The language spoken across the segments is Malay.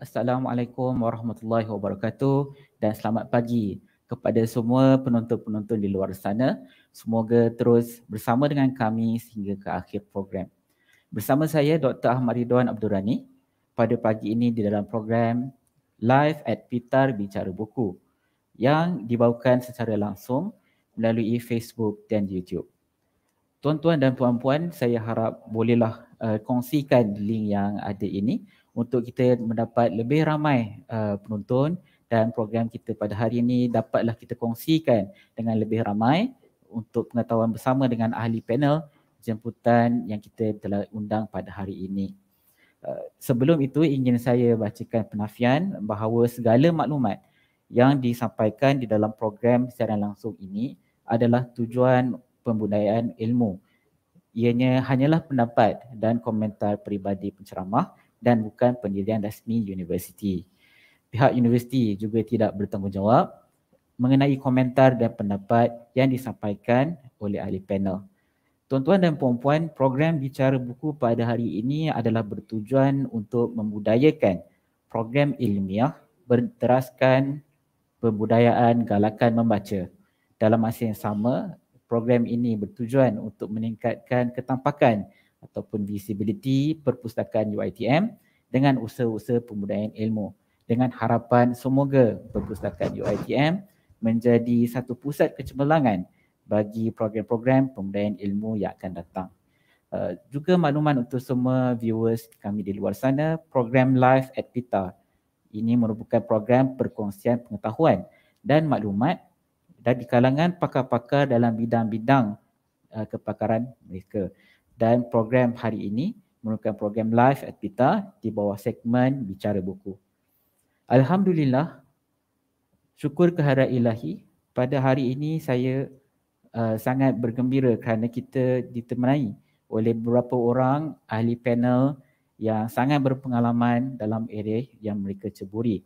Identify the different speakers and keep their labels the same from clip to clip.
Speaker 1: Assalamualaikum warahmatullahi wabarakatuh dan selamat pagi kepada semua penonton-penonton di luar sana. Semoga terus bersama dengan kami sehingga ke akhir program. Bersama saya Dr. Ahmad Ridwan Abdul Rani pada pagi ini di dalam program Live at Pitar Bicara Buku yang dibawakan secara langsung melalui Facebook dan YouTube. Tuan-tuan dan puan-puan, saya harap bolehlah uh, kongsikan link yang ada ini untuk kita mendapat lebih ramai uh, penonton dan program kita pada hari ini dapatlah kita kongsikan dengan lebih ramai untuk pengetahuan bersama dengan ahli panel jemputan yang kita telah undang pada hari ini. Uh, sebelum itu ingin saya bacakan penafian bahawa segala maklumat yang disampaikan di dalam program secara langsung ini adalah tujuan pembudayaan ilmu. Ianya hanyalah pendapat dan komentar peribadi penceramah dan bukan pendirian rasmi universiti. Pihak universiti juga tidak bertanggungjawab mengenai komentar dan pendapat yang disampaikan oleh ahli panel. Tuan-tuan dan puan-puan, program Bicara Buku pada hari ini adalah bertujuan untuk membudayakan program ilmiah berteraskan pembudayaan galakan membaca. Dalam masa yang sama, program ini bertujuan untuk meningkatkan ketampakan ataupun visibility perpustakaan UITM dengan usaha-usaha pembudayaan ilmu dengan harapan semoga perpustakaan UITM menjadi satu pusat kecemerlangan bagi program-program pembudayaan ilmu yang akan datang. Uh, juga makluman untuk semua viewers kami di luar sana, program live at PITA. Ini merupakan program perkongsian pengetahuan dan maklumat dari kalangan pakar-pakar dalam bidang-bidang uh, kepakaran mereka dan program hari ini merupakan program live at Pita di bawah segmen Bicara Buku. Alhamdulillah, syukur kehadiran ilahi pada hari ini saya uh, sangat bergembira kerana kita ditemani oleh beberapa orang ahli panel yang sangat berpengalaman dalam area yang mereka ceburi.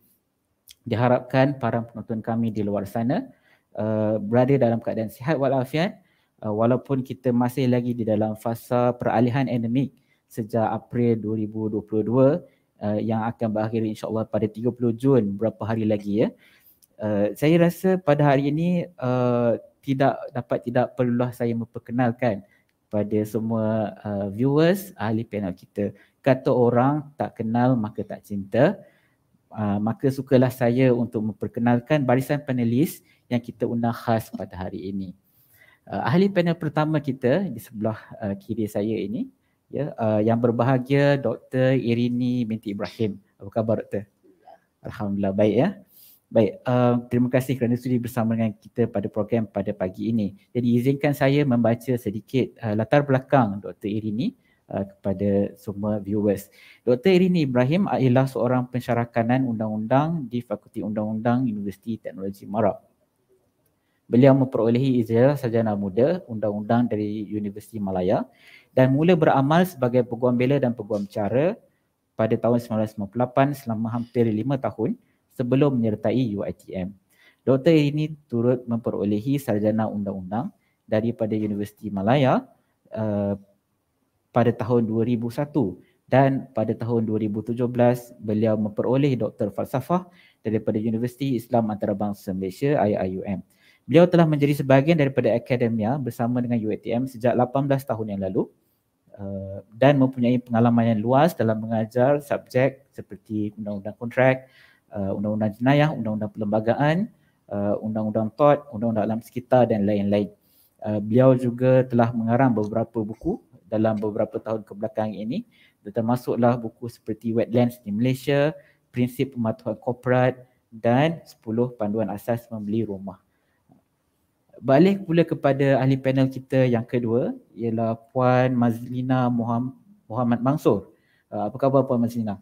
Speaker 1: Diharapkan para penonton kami di luar sana uh, berada dalam keadaan sihat walafiat uh, walaupun kita masih lagi di dalam fasa peralihan endemik sejak April 2022 Uh, yang akan berakhir insyaAllah pada 30 Jun berapa hari lagi ya. Uh, saya rasa pada hari ini uh, tidak dapat tidak perlulah saya memperkenalkan pada semua uh, viewers ahli panel kita. Kata orang tak kenal maka tak cinta. Uh, maka sukalah saya untuk memperkenalkan barisan panelis yang kita undang khas pada hari ini uh, ahli panel pertama kita di sebelah uh, kiri saya ini ya uh, yang berbahagia Dr Irini binti Ibrahim apa khabar Dr? alhamdulillah baik ya baik uh, terima kasih kerana sudi bersama dengan kita pada program pada pagi ini jadi izinkan saya membaca sedikit uh, latar belakang Dr Irini Uh, kepada semua viewers. Dr. Irini Ibrahim adalah seorang pensyarah kanan undang-undang di Fakulti Undang-Undang Universiti Teknologi Marab. Beliau memperolehi ijazah sarjana muda undang-undang dari Universiti Malaya dan mula beramal sebagai peguam bela dan peguam cara pada tahun 1998 selama hampir lima tahun sebelum menyertai UITM. Doktor ini turut memperolehi sarjana undang-undang daripada Universiti Malaya uh, pada tahun 2001 dan pada tahun 2017 beliau memperoleh doktor falsafah daripada Universiti Islam Antarabangsa Malaysia IIUM. Beliau telah menjadi sebahagian daripada akademia bersama dengan UATM sejak 18 tahun yang lalu uh, dan mempunyai pengalaman yang luas dalam mengajar subjek seperti undang-undang kontrak, uh, undang-undang jenayah, undang-undang perlembagaan, uh, undang-undang tort, undang-undang alam sekitar dan lain-lain. Uh, beliau juga telah mengarang beberapa buku dalam beberapa tahun kebelakang ini termasuklah buku seperti Wetlands di Malaysia, Prinsip Pematuhan Korporat dan 10 Panduan Asas Membeli Rumah balik pula kepada ahli panel kita yang kedua ialah Puan Mazlina Muhammad Mansur. Uh, apa khabar Puan Mazlina?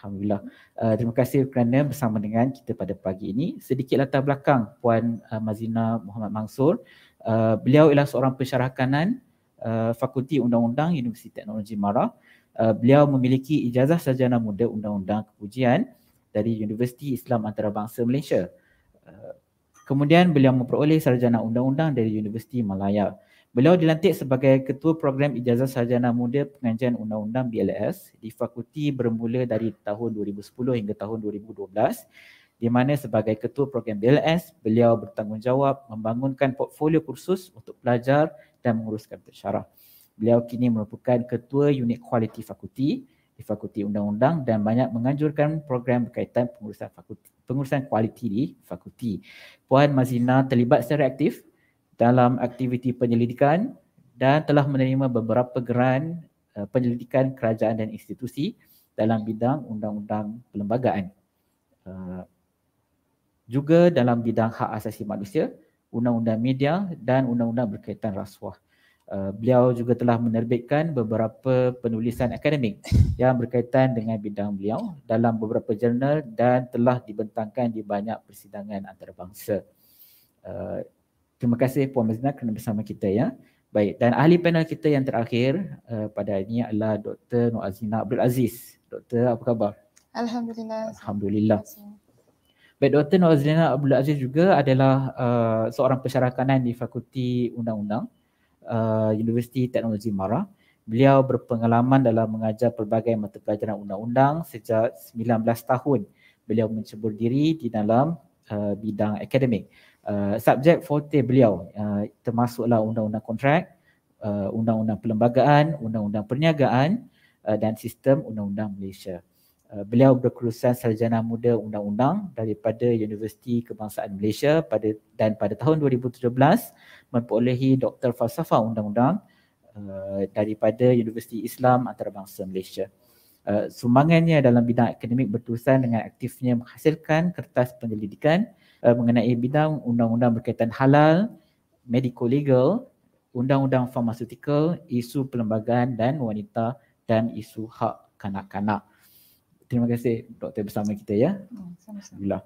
Speaker 1: Alhamdulillah. Uh, terima kasih kerana bersama dengan kita pada pagi ini. Sedikit latar belakang Puan uh, Mazlina Muhammad Mansur. Uh, beliau ialah seorang pensyarah kanan uh, Fakulti Undang-Undang Universiti Teknologi MARA. Uh, beliau memiliki ijazah sarjana muda Undang-Undang Kepujian dari Universiti Islam Antarabangsa Malaysia. Uh, Kemudian beliau memperoleh sarjana undang-undang dari Universiti Malaya. Beliau dilantik sebagai ketua program ijazah sarjana muda pengajian undang-undang BLS di fakulti bermula dari tahun 2010 hingga tahun 2012 di mana sebagai ketua program BLS beliau bertanggungjawab membangunkan portfolio kursus untuk pelajar dan menguruskan pensyarah. Beliau kini merupakan ketua unit kualiti fakulti di fakulti undang-undang dan banyak menganjurkan program berkaitan pengurusan fakulti pengurusan kualiti di fakulti. Puan Mazina terlibat secara aktif dalam aktiviti penyelidikan dan telah menerima beberapa geran eh, penyelidikan kerajaan dan institusi dalam bidang undang-undang perlembagaan. Eh, juga dalam bidang hak asasi manusia, undang-undang media dan undang-undang berkaitan rasuah. Eh, beliau juga telah menerbitkan beberapa penulisan akademik yang berkaitan dengan bidang beliau dalam beberapa jurnal dan telah dibentangkan di banyak persidangan antarabangsa. Uh, terima kasih Puan Mazina kerana bersama kita ya. Baik dan ahli panel kita yang terakhir uh, pada ini adalah Dr. Noazina Abdul Aziz. Dr. apa khabar?
Speaker 2: Alhamdulillah.
Speaker 1: Alhamdulillah. Baik, Dr. Noazina Abdul Aziz juga adalah uh, seorang pensyarah kanan di Fakulti Undang-Undang Uh, Universiti Teknologi MARA. Beliau berpengalaman dalam mengajar pelbagai mata pelajaran undang-undang sejak 19 tahun. Beliau mencebur diri di dalam uh, bidang akademik. Uh, subjek forte beliau uh, termasuklah undang-undang kontrak, uh, undang-undang perlembagaan, undang-undang perniagaan uh, dan sistem undang-undang Malaysia. Eh, beliau berkelulusan sarjana muda undang-undang daripada Universiti Kebangsaan Malaysia pada dan pada tahun 2017 memperolehi doktor falsafah undang-undang uh, daripada Universiti Islam Antarabangsa Malaysia. Uh, sumbangannya dalam bidang akademik berterusan dengan aktifnya menghasilkan kertas penyelidikan uh, mengenai bidang undang-undang berkaitan halal, medical legal, undang-undang farmasutikal, isu perlembagaan dan wanita dan isu hak kanak-kanak terima kasih doktor bersama kita ya. Hmm, Alhamdulillah.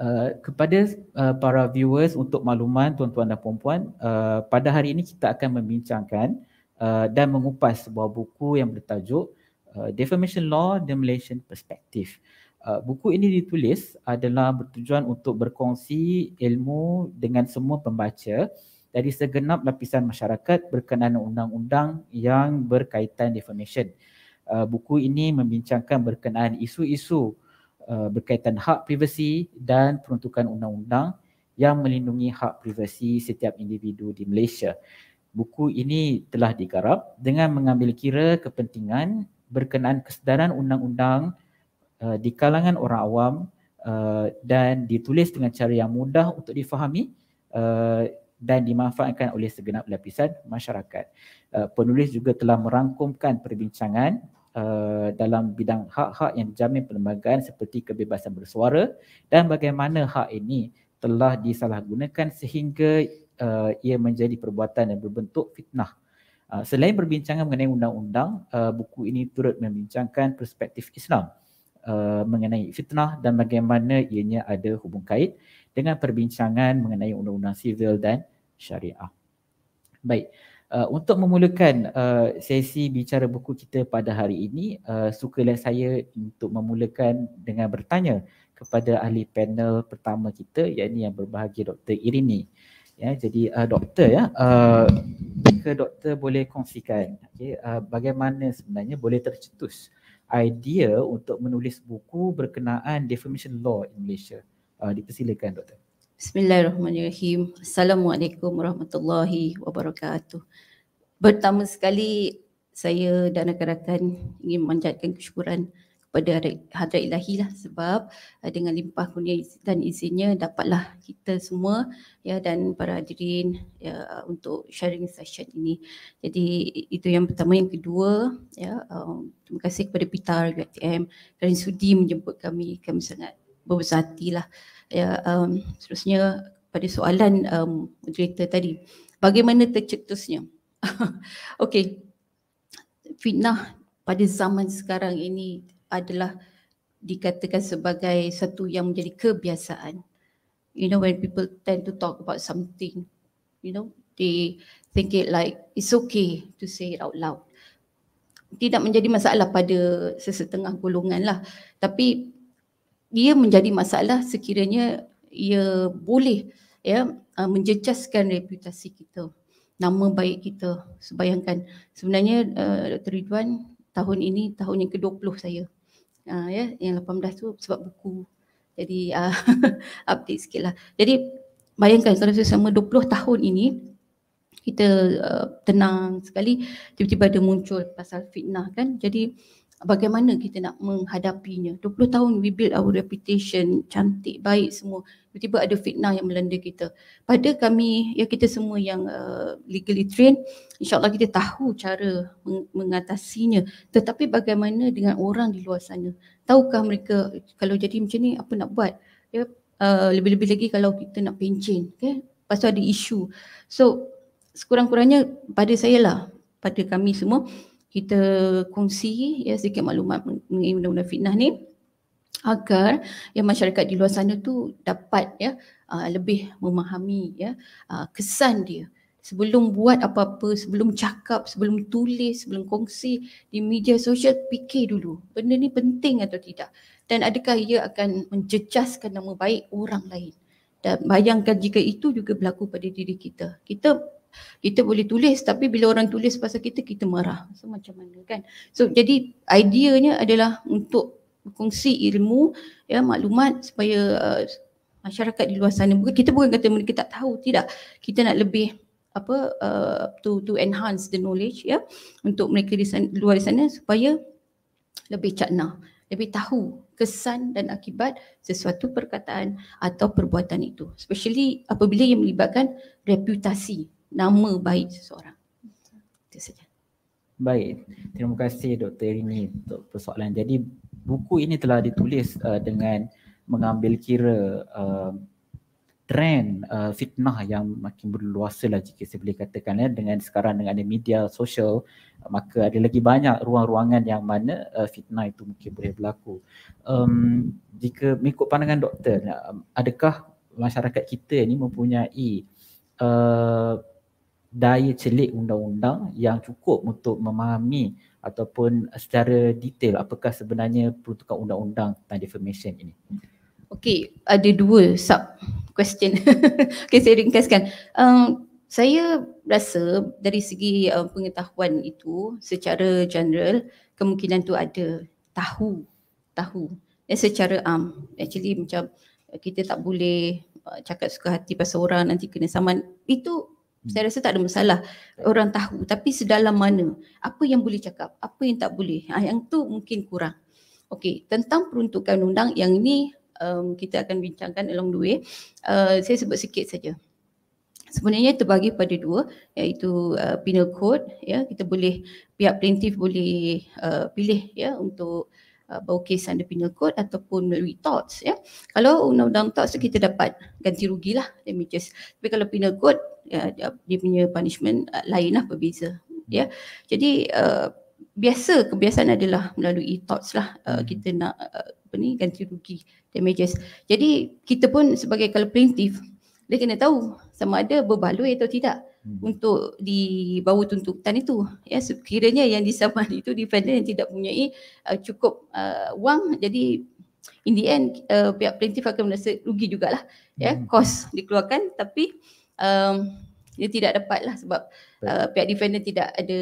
Speaker 1: Uh, kepada uh, para viewers untuk makluman tuan-tuan dan puan-puan uh, pada hari ini kita akan membincangkan uh, dan mengupas sebuah buku yang bertajuk uh, Defamation Law The Malaysian Perspective. Uh, buku ini ditulis adalah bertujuan untuk berkongsi ilmu dengan semua pembaca dari segenap lapisan masyarakat berkenaan undang-undang yang berkaitan defamation. Uh, uh, buku ini membincangkan berkenaan isu-isu uh, berkaitan hak privasi dan peruntukan undang-undang yang melindungi hak privasi setiap individu di Malaysia. Buku ini telah digarap dengan mengambil kira kepentingan berkenaan kesedaran undang-undang uh, di kalangan orang awam uh, dan ditulis dengan cara yang mudah untuk difahami uh, dan dimanfaatkan oleh segenap lapisan masyarakat. Uh, penulis juga telah merangkumkan perbincangan uh, dalam bidang hak-hak yang dijamin perlembagaan seperti kebebasan bersuara dan bagaimana hak ini telah disalahgunakan sehingga uh, ia menjadi perbuatan yang berbentuk fitnah. Uh, selain berbincangan mengenai undang-undang, uh, buku ini turut membincangkan perspektif Islam uh, mengenai fitnah dan bagaimana ianya ada hubung kait dengan perbincangan mengenai undang-undang sivil dan syariah. Baik, uh, Uh, untuk memulakan uh, sesi bicara buku kita pada hari ini, uh, sukalah saya untuk memulakan dengan bertanya kepada ahli panel pertama kita iaitu yang berbahagia Dr. Irini. Ya, jadi uh, doktor ya, uh, jika doktor boleh kongsikan okay, uh, bagaimana sebenarnya boleh tercetus idea untuk menulis buku berkenaan defamation law in Malaysia. Uh, dipersilakan doktor.
Speaker 3: Bismillahirrahmanirrahim. Assalamualaikum warahmatullahi wabarakatuh. Pertama sekali, saya dan rakan-rakan ingin memanjatkan kesyukuran kepada Hadrat Ilahi lah sebab eh, dengan limpah kurnia dan izinnya dapatlah kita semua ya dan para hadirin ya, untuk sharing session ini. Jadi itu yang pertama. Yang kedua, ya, um, terima kasih kepada Pitar, UTM kerana sudi menjemput kami. Kami sangat berbesar hatilah. lah ya um, seterusnya pada soalan um, moderator tadi bagaimana tercetusnya okey fitnah pada zaman sekarang ini adalah dikatakan sebagai satu yang menjadi kebiasaan you know when people tend to talk about something you know they think it like it's okay to say it out loud tidak menjadi masalah pada sesetengah golongan lah tapi ia menjadi masalah sekiranya ia boleh ya ah, menjejaskan reputasi kita nama baik kita sebayangkan sebenarnya uh, ah, Dr Ridwan tahun ini tahun yang ke-20 saya uh, ya yang 18 tu sebab buku jadi uh, update sikitlah jadi bayangkan kalau selama 20 tahun ini kita uh, tenang sekali tiba-tiba ada muncul pasal fitnah kan jadi bagaimana kita nak menghadapinya. 20 tahun we build our reputation, cantik, baik semua. Tiba-tiba ada fitnah yang melanda kita. Pada kami, ya kita semua yang uh, legally trained, insyaAllah kita tahu cara meng- mengatasinya. Tetapi bagaimana dengan orang di luar sana? Tahukah mereka kalau jadi macam ni, apa nak buat? Ya, uh, lebih-lebih lagi kalau kita nak pencin. Okay? Pasal ada isu. So, sekurang-kurangnya pada saya lah, pada kami semua, kita kongsi ya sedikit maklumat mengenai undang-undang fitnah ni agar ya masyarakat di luar sana tu dapat ya lebih memahami ya kesan dia sebelum buat apa-apa sebelum cakap sebelum tulis sebelum kongsi di media sosial fikir dulu benda ni penting atau tidak dan adakah ia akan menjejaskan nama baik orang lain dan bayangkan jika itu juga berlaku pada diri kita kita kita boleh tulis tapi bila orang tulis pasal kita kita marah so, macam mana kan so jadi ideanya adalah untuk kongsi ilmu ya maklumat supaya uh, masyarakat di luar sana bukan kita bukan kata mereka tak tahu tidak kita nak lebih apa uh, to to enhance the knowledge ya untuk mereka di sana, luar di sana supaya lebih cakna lebih tahu kesan dan akibat sesuatu perkataan atau perbuatan itu especially apabila ia melibatkan reputasi nama baik seseorang.
Speaker 1: Itu saja. Baik. Terima kasih Dr. Rini untuk persoalan. Jadi buku ini telah ditulis uh, dengan mengambil kira uh, trend uh, fitnah yang makin berluasa lah jika saya boleh katakan ya. dengan sekarang dengan ada media sosial uh, maka ada lagi banyak ruang-ruangan yang mana uh, fitnah itu mungkin boleh berlaku. Um, jika mengikut pandangan doktor, um, adakah masyarakat kita ini mempunyai uh, daya celik undang-undang yang cukup untuk memahami ataupun secara detail apakah sebenarnya peruntukan undang-undang tentang defamation ini.
Speaker 3: Okey, ada dua sub question. Okey, saya ringkaskan. Um, saya rasa dari segi um, pengetahuan itu secara general kemungkinan tu ada tahu tahu dan eh, secara am um, actually macam kita tak boleh uh, cakap suka hati pasal orang nanti kena saman itu Hmm. Saya rasa tak ada masalah orang tahu tapi sedalam mana apa yang boleh cakap apa yang tak boleh ha, yang tu mungkin kurang. Okey tentang peruntukan undang yang ini um, kita akan bincangkan along the way. Uh, saya sebut sikit saja. Sebenarnya terbagi pada dua iaitu uh, penal code ya kita boleh pihak plaintif boleh uh, pilih ya untuk uh, berkes under penal code ataupun melalui torts ya. Kalau undang-undang torts kita dapat ganti rugilah damages. Tapi kalau penal code ya, dia, punya punishment uh, lainlah berbeza ya. Jadi uh, biasa kebiasaan adalah melalui thoughts lah uh, hmm. kita nak uh, apa ni ganti rugi damages. Jadi kita pun sebagai kalau plaintiff dia kena tahu sama ada berbaloi atau tidak. Hmm. untuk dibawa tuntutan itu. Ya, sekiranya yang disaman itu defendant yang tidak mempunyai uh, cukup uh, wang, jadi in the end uh, pihak plaintiff akan merasa rugi jugalah. Ya, hmm. kos dikeluarkan tapi um, dia tidak dapatlah sebab uh, pihak defendant tidak ada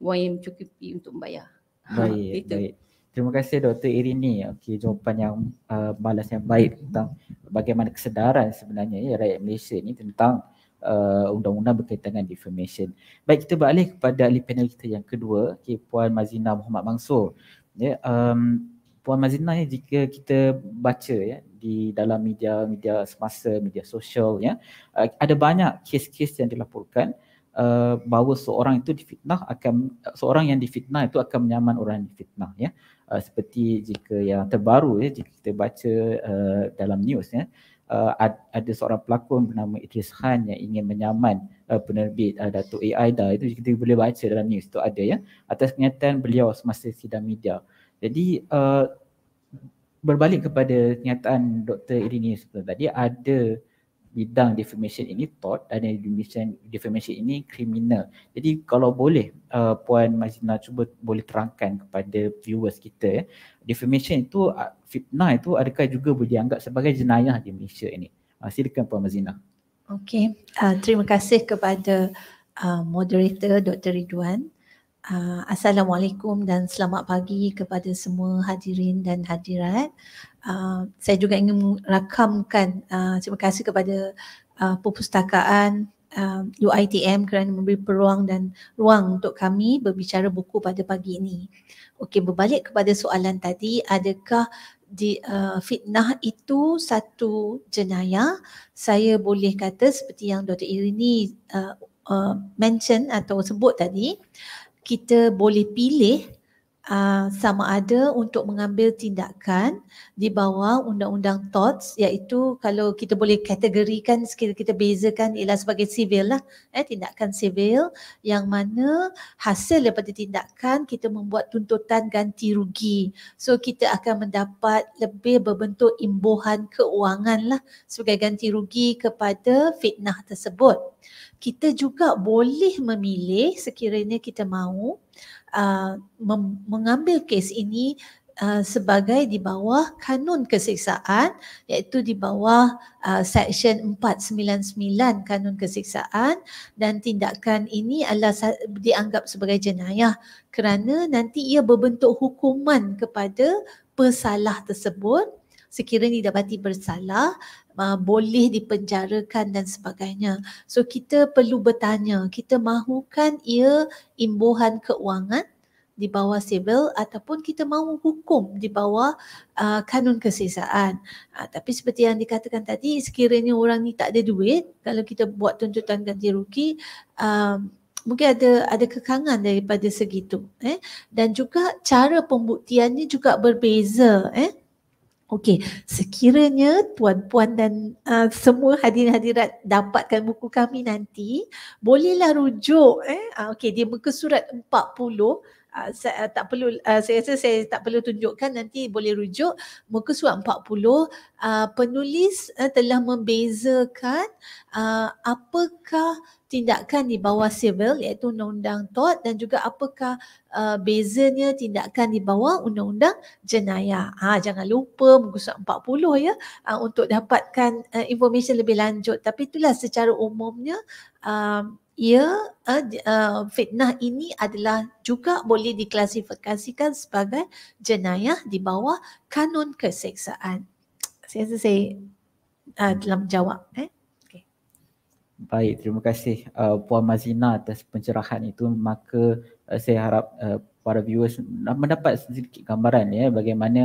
Speaker 3: wang yang cukup untuk membayar. Baik, ha, baik.
Speaker 1: Terima kasih Dr. Irini. Okey, jawapan yang uh, balas yang baik tentang bagaimana kesedaran sebenarnya ya, rakyat Malaysia ini tentang uh, undang-undang berkaitan dengan defamation. Baik kita balik kepada ahli panel kita yang kedua, okay, Puan Mazina Muhammad Mansur. Ya, yeah, um, Puan Mazina ya, jika kita baca ya di dalam media-media semasa, media sosial ya, uh, ada banyak kes-kes yang dilaporkan Uh, bahawa seorang itu difitnah akan seorang yang difitnah itu akan menyaman orang yang difitnah ya uh, seperti jika yang terbaru ya jika kita baca uh, dalam news ya uh, ada seorang pelakon bernama Idris Khan yang ingin menyaman uh, penerbit uh, Datuk Aida itu kita boleh baca dalam news itu ada ya atas kenyataan beliau semasa sidang media. Jadi uh, berbalik kepada kenyataan Dr. Irini tadi ada bidang defamation ini tort dan defamation, defamation ini kriminal. Jadi kalau boleh uh, Puan Mazina cuba boleh terangkan kepada viewers kita ya, defamation itu ah, fitnah itu adakah juga boleh dianggap sebagai jenayah di Malaysia ini? Uh, silakan Puan Mazina.
Speaker 2: Okey, uh, terima kasih kepada uh, moderator Dr. Ridwan. Uh, Assalamualaikum dan selamat pagi kepada semua hadirin dan hadirat. Uh, saya juga ingin rakamkan uh, terima kasih kepada uh, perpustakaan uh, um, UITM kerana memberi peluang dan ruang untuk kami berbicara buku pada pagi ini. Okey, berbalik kepada soalan tadi, adakah di uh, fitnah itu satu jenayah? Saya boleh kata seperti yang Dr. Irini uh, uh, mention atau sebut tadi, kita boleh pilih uh, sama ada untuk mengambil tindakan di bawah undang-undang TOTS iaitu kalau kita boleh kategorikan sekiranya kita bezakan ialah sebagai civil lah eh tindakan sivil yang mana hasil daripada tindakan kita membuat tuntutan ganti rugi so kita akan mendapat lebih berbentuk imbuhan keuangan lah sebagai ganti rugi kepada fitnah tersebut kita juga boleh memilih sekiranya kita mahu uh, mengambil kes ini uh, sebagai di bawah kanun kesiksaan iaitu di bawah uh, section 499 kanun kesiksaan dan tindakan ini adalah dianggap sebagai jenayah kerana nanti ia berbentuk hukuman kepada pesalah tersebut sekiranya didapati bersalah uh, boleh dipenjarakan dan sebagainya. So kita perlu bertanya, kita mahukan ia imbuhan keuangan di bawah civil ataupun kita mahu hukum di bawah uh, kanun kesesaan. Uh, tapi seperti yang dikatakan tadi, sekiranya orang ni tak ada duit, kalau kita buat tuntutan ganti rugi, uh, mungkin ada ada kekangan daripada segitu eh dan juga cara pembuktiannya juga berbeza eh Okey, sekiranya tuan-puan dan uh, semua hadirin-hadirat dapatkan buku kami nanti, bolehlah rujuk eh. Uh, Okey, dia muka surat 40. Uh, saya, uh, tak perlu uh, saya rasa saya tak perlu tunjukkan nanti boleh rujuk muka surat 40 uh, ah, penulis uh, telah membezakan uh, apakah tindakan di bawah civil iaitu undang-undang tort dan juga apakah uh, bezanya tindakan di bawah undang-undang jenayah. Ha, jangan lupa muka 40 ya uh, untuk dapatkan uh, information lebih lanjut tapi itulah secara umumnya um, ya, uh, ya uh, fitnah ini adalah juga boleh diklasifikasikan sebagai jenayah di bawah kanun keseksaan. Saya rasa saya uh, dalam jawab. Eh?
Speaker 1: Baik, terima kasih uh, Puan Mazina atas pencerahan itu. Maka uh, saya harap uh, para viewers mendapat sedikit gambaran ya bagaimana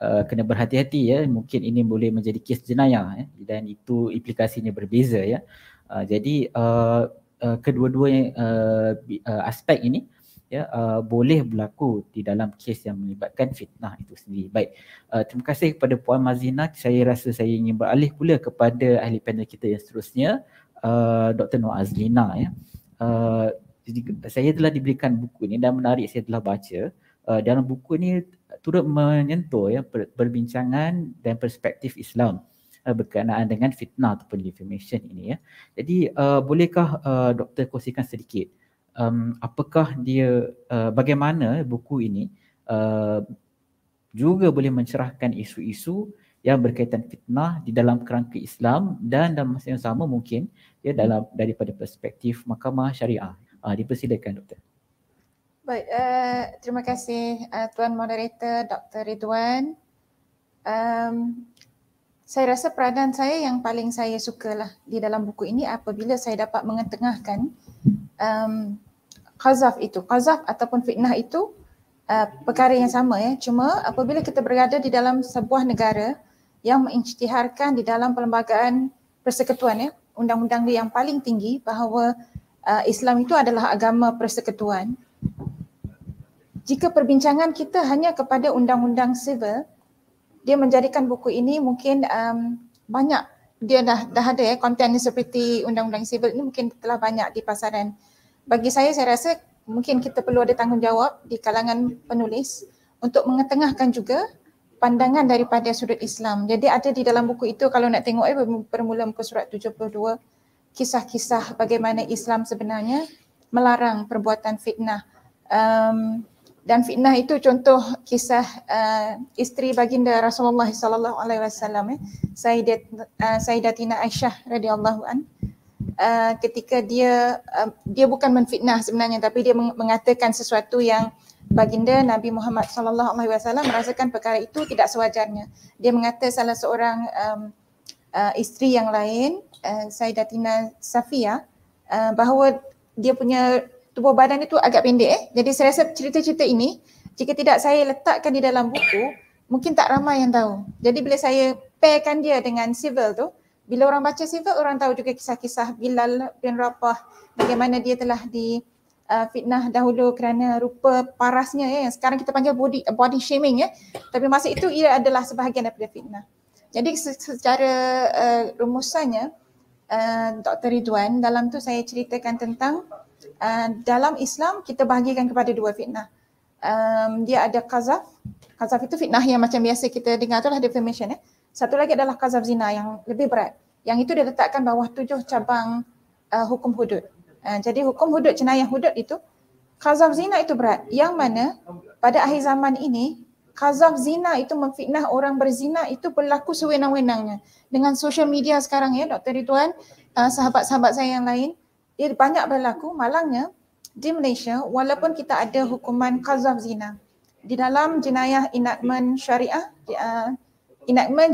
Speaker 1: uh, kena berhati-hati ya. Mungkin ini boleh menjadi kes jenayah ya dan itu implikasinya berbeza ya. Uh, jadi uh, uh, kedua-dua uh, uh, aspek ini ya uh, boleh berlaku di dalam kes yang melibatkan fitnah itu sendiri. Baik. Uh, terima kasih kepada Puan Mazina. Saya rasa saya ingin beralih pula kepada ahli panel kita yang seterusnya. Eh, Dr. Noah Azlina ya. Uh, saya telah diberikan buku ini dan menarik saya telah baca. Uh, dalam buku ini turut menyentuh ya perbincangan dan perspektif Islam uh, berkenaan dengan fitnah ataupun defamation ini ya. Jadi uh, bolehkah uh, doktor kongsikan sedikit um, apakah dia uh, bagaimana buku ini uh, juga boleh mencerahkan isu-isu yang berkaitan fitnah di dalam kerangka Islam dan dalam masa yang sama mungkin ya dalam daripada perspektif mahkamah syariah. Uh, dipersilakan doktor.
Speaker 4: Baik, uh, terima kasih uh, tuan moderator Dr. Ridwan. Um saya rasa peranan saya yang paling saya sukalah di dalam buku ini apabila saya dapat mengetengahkan um qazaf itu, qazaf ataupun fitnah itu uh, perkara yang sama ya. Cuma apabila kita berada di dalam sebuah negara yang mengisytiharkan di dalam perlembagaan persekutuan ya undang-undang dia yang paling tinggi bahawa uh, Islam itu adalah agama persekutuan jika perbincangan kita hanya kepada undang-undang civil dia menjadikan buku ini mungkin um, banyak dia dah dah ada ya kontennya seperti undang-undang civil ini mungkin telah banyak di pasaran bagi saya saya rasa mungkin kita perlu ada tanggungjawab di kalangan penulis untuk mengetengahkan juga pandangan daripada sudut Islam. Jadi ada di dalam buku itu kalau nak tengok eh bermula muka surat 72 kisah-kisah bagaimana Islam sebenarnya melarang perbuatan fitnah. Um, dan fitnah itu contoh kisah uh, isteri baginda Rasulullah sallallahu alaihi wasallam eh Sayyidat eh, Sayyidatina Aisyah radhiyallahu an Uh, ketika dia uh, dia bukan menfitnah sebenarnya tapi dia mengatakan sesuatu yang baginda Nabi Muhammad sallallahu alaihi wasallam merasakan perkara itu tidak sewajarnya. Dia mengata salah seorang um, uh, isteri yang lain, uh, Sayyidatina Safia, uh, bahawa dia punya tubuh badan itu agak pendek eh. Jadi saya rasa cerita-cerita ini jika tidak saya letakkan di dalam buku, mungkin tak ramai yang tahu. Jadi bila saya pairkan dia dengan civil tu, bila orang baca civil orang tahu juga kisah-kisah Bilal bin Rabah bagaimana dia telah di uh, fitnah dahulu kerana rupa parasnya ya. Sekarang kita panggil body uh, body shaming ya. Tapi masa itu ia adalah sebahagian daripada fitnah. Jadi secara uh, rumusannya uh, Dr. Ridwan dalam tu saya ceritakan tentang uh, dalam Islam kita bahagikan kepada dua fitnah. Um, dia ada kazaf. Kazaf itu fitnah yang macam biasa kita dengar itulah defamation ya. Satu lagi adalah kazaf zina yang lebih berat. Yang itu dia letakkan bawah tujuh cabang uh, hukum hudud. Ha, jadi hukum hudud jenayah hudud itu kazaf zina itu berat. Yang mana pada akhir zaman ini kazaf zina itu memfitnah orang berzina itu berlaku sewenang-wenangnya. Dengan social media sekarang ya Doktor Ridwan, ha, sahabat-sahabat saya yang lain, dia banyak berlaku malangnya di Malaysia walaupun kita ada hukuman kazaf zina. Di dalam jenayah enactment syariah, uh,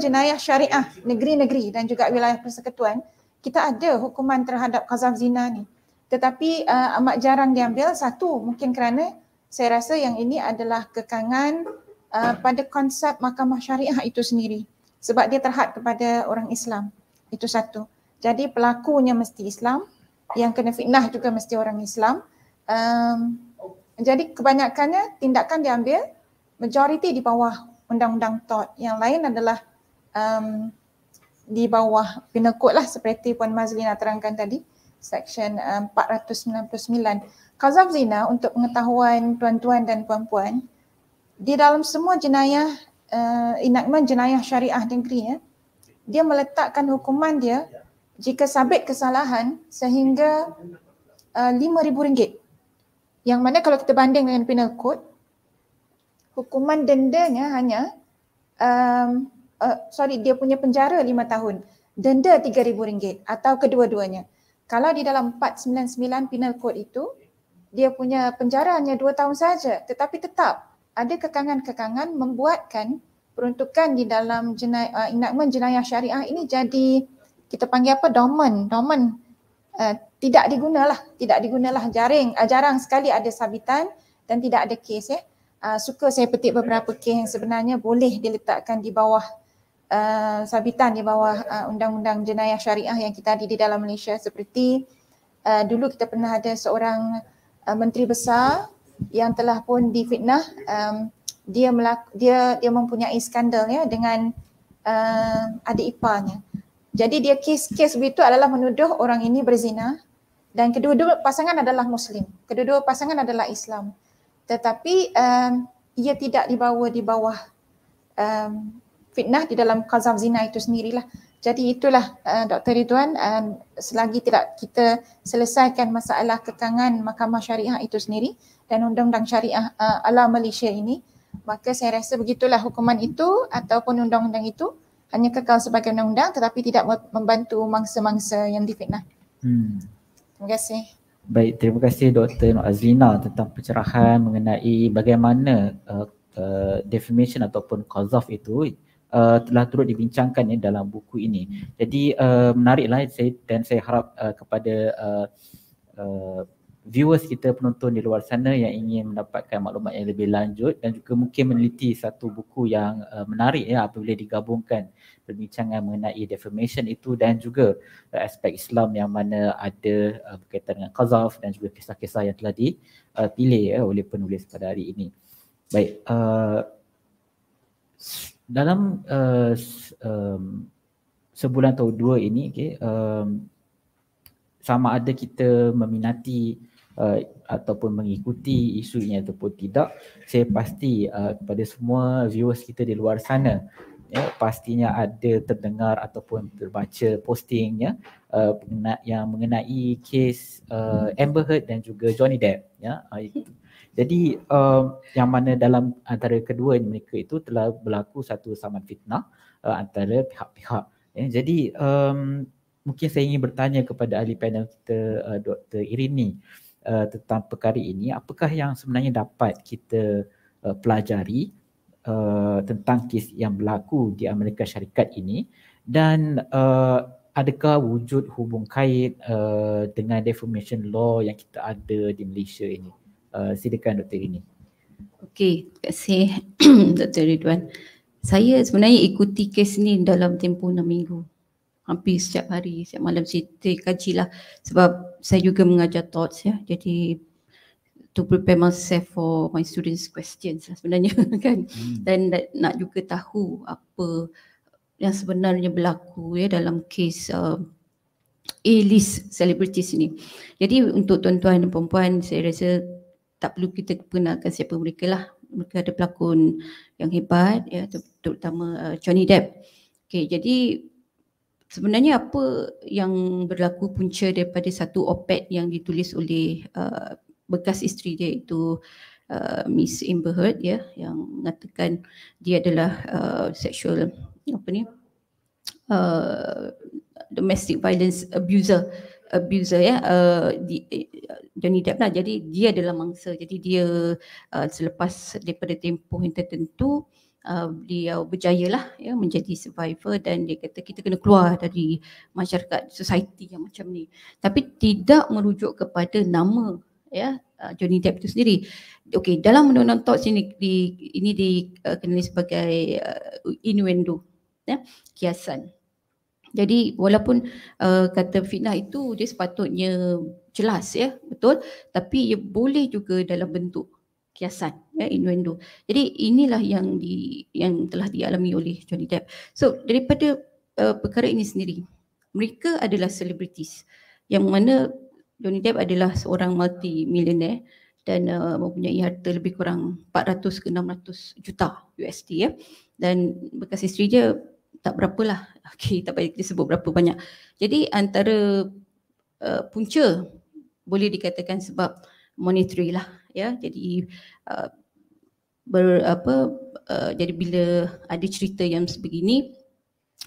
Speaker 4: jenayah syariah negeri-negeri dan juga wilayah persekutuan, kita ada hukuman terhadap kazaf zina ni tetapi uh, amat jarang diambil satu mungkin kerana saya rasa yang ini adalah kekangan uh, pada konsep mahkamah syariah itu sendiri sebab dia terhad kepada orang Islam itu satu jadi pelakunya mesti Islam yang kena fitnah juga mesti orang Islam um, jadi kebanyakannya tindakan diambil majoriti di bawah undang-undang TOT yang lain adalah um, di bawah penekut lah seperti Puan Mazlina terangkan tadi Section uh, 499 Kazaf Zina untuk pengetahuan tuan-tuan dan puan-puan Di dalam semua jenayah uh, Inakman jenayah syariah negeri ya, Dia meletakkan hukuman dia Jika sabit kesalahan sehingga uh, RM5,000 Yang mana kalau kita banding dengan penal code Hukuman dendanya hanya um, uh, Sorry dia punya penjara 5 tahun Denda RM3,000 atau kedua-duanya kalau di dalam 499 penal code itu dia punya penjara hanya 2 tahun saja tetapi tetap ada kekangan-kekangan membuatkan peruntukan di dalam jenai, uh, enactment jenayah syariah ini jadi kita panggil apa Domen, domen uh, tidak digunalah tidak digunalah jaring uh, jarang sekali ada sabitan dan tidak ada kes ya uh, suka saya petik beberapa kes yang sebenarnya boleh diletakkan di bawah uh, sabitan di bawah uh, undang-undang jenayah syariah yang kita ada di dalam Malaysia seperti uh, dulu kita pernah ada seorang uh, menteri besar yang telah pun difitnah um, dia melak- dia dia mempunyai skandal ya dengan uh, adik iparnya. Jadi dia kes-kes begitu adalah menuduh orang ini berzina dan kedua-dua pasangan adalah muslim. Kedua-dua pasangan adalah Islam. Tetapi um, ia tidak dibawa di bawah um, fitnah di dalam qazaf zina itu sendirilah. Jadi itulah uh, eh, Dr. Ridwan uh, selagi tidak kita selesaikan masalah kekangan mahkamah syariah itu sendiri dan undang-undang syariah uh, ala Malaysia ini maka saya rasa begitulah hukuman itu ataupun undang-undang itu hanya kekal sebagai undang-undang tetapi tidak membantu mangsa-mangsa yang difitnah. Hmm. Terima kasih.
Speaker 1: Baik, terima kasih Dr. Nur Azlina tentang pencerahan mengenai bagaimana uh, uh, defamation ataupun qazaf itu uh, telah turut dibincangkan ya, dalam buku ini. Jadi uh, menariklah saya dan saya harap uh, kepada uh, uh, viewers kita penonton di luar sana yang ingin mendapatkan maklumat yang lebih lanjut dan juga mungkin meneliti satu buku yang uh, menarik ya apabila digabungkan perbincangan mengenai defamation itu dan juga uh, aspek Islam yang mana ada uh, berkaitan dengan qazaf dan juga kisah-kisah yang telah dipilih ya oleh penulis pada hari ini. Baik uh, dalam uh, um, sebulan atau dua ini okay, um, sama ada kita meminati uh, ataupun mengikuti isu ini ataupun tidak saya pasti uh, kepada semua viewers kita di luar sana ya, pastinya ada terdengar ataupun terbaca postingnya uh, yang mengenai kes uh, Amber Heard dan juga Johnny Depp ya, uh, jadi uh, yang mana dalam antara kedua mereka itu telah berlaku satu saman fitnah uh, antara pihak-pihak. Ya, jadi um, mungkin saya ingin bertanya kepada ahli panel kita uh, Dr. Irini uh, tentang perkara ini. Apakah yang sebenarnya dapat kita uh, pelajari uh, tentang kes yang berlaku di Amerika Syarikat ini dan uh, adakah wujud hubung kait uh, dengan defamation law yang kita ada di Malaysia ini Eh, silakan Dr. Rini. Okey, terima
Speaker 3: kasih Dr. Ridwan. Saya sebenarnya ikuti kes ni dalam tempoh 6 minggu. Hampir setiap hari, setiap malam saya kaji lah. Sebab saya juga mengajar thoughts ya. Jadi to prepare myself for my students questions lah sebenarnya kan. Hmm. Dan nak juga tahu apa yang sebenarnya berlaku ya dalam kes uh, eh, A-list celebrities ni. Jadi untuk tuan-tuan dan perempuan, saya rasa tak perlu kita perkenalkan siapa mereka lah. Mereka ada pelakon yang hebat, ya, terutama uh, Johnny Depp. Okay, jadi sebenarnya apa yang berlaku punca daripada satu opet yang ditulis oleh uh, bekas isteri dia itu uh, Miss Amber Heard ya, yang mengatakan dia adalah uh, sexual apa ni uh, domestic violence abuser abuser ya uh, di, Johnny Depp lah. Jadi dia adalah mangsa. Jadi dia uh, selepas daripada tempoh yang tertentu uh, dia berjaya lah ya, menjadi survivor dan dia kata kita kena keluar dari masyarakat society yang macam ni. Tapi tidak merujuk kepada nama ya uh, Johnny Depp itu sendiri. Okey, dalam undang-undang toks ini di ini dikenali uh, sebagai uh, innuendo ya, kiasan. Jadi walaupun uh, kata fitnah itu dia sepatutnya jelas ya betul tapi ia boleh juga dalam bentuk kiasan ya innuendo jadi inilah yang di yang telah dialami oleh Johnny Depp so daripada uh, perkara ini sendiri mereka adalah selebritis yang mana Johnny Depp adalah seorang multi millionaire dan uh, mempunyai harta lebih kurang 400 ke 600 juta USD ya dan bekas isteri dia tak lah, okey tak payah kita sebut berapa banyak jadi antara uh, punca boleh dikatakan sebab monetary lah ya jadi uh, ber apa uh, jadi bila ada cerita yang sebegini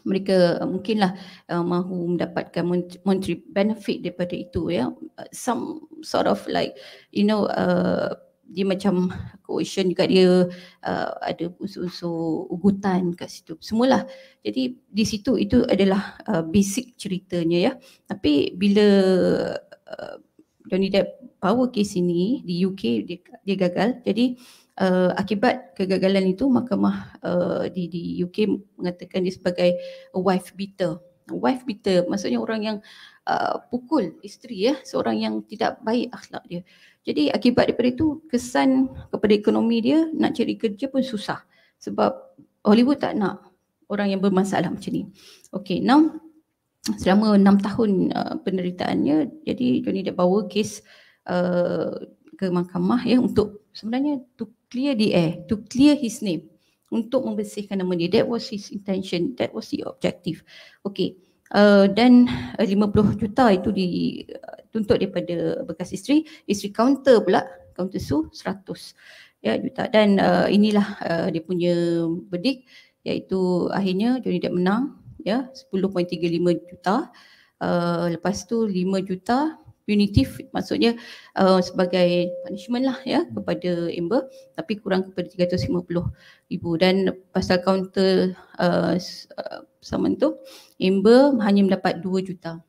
Speaker 3: mereka uh, mungkinlah uh, mahu mendapatkan monetary benefit daripada itu ya uh, some sort of like you know uh, dia macam coercion juga dia uh, ada unsur-unsur ugutan kat situ semualah jadi di situ itu adalah uh, basic ceritanya ya tapi bila uh, Johnny Depp power case ini di UK dia, dia gagal. Jadi uh, akibat kegagalan itu mahkamah uh, di di UK mengatakan dia sebagai wife beater. Wife beater maksudnya orang yang uh, pukul isteri ya, seorang yang tidak baik akhlak dia. Jadi akibat daripada itu kesan kepada ekonomi dia nak cari kerja pun susah sebab Hollywood tak nak orang yang bermasalah macam ni. Okay, now selama enam tahun uh, penderitaannya jadi Johnny Depp bawa kes uh, ke mahkamah ya untuk sebenarnya to clear the air to clear his name untuk membersihkan nama dia that was his intention that was the objective okay uh, dan uh, 50 juta itu dituntut uh, daripada bekas isteri isteri counter pula counter su 100 ya juta dan uh, inilah uh, dia punya bedik iaitu akhirnya Johnny Depp menang ya 10.35 juta uh, lepas tu 5 juta punitif maksudnya uh, sebagai punishment lah ya kepada Amber tapi kurang kepada 350 ribu dan pasal counter uh, eh, sama tu Amber hanya mendapat 2 juta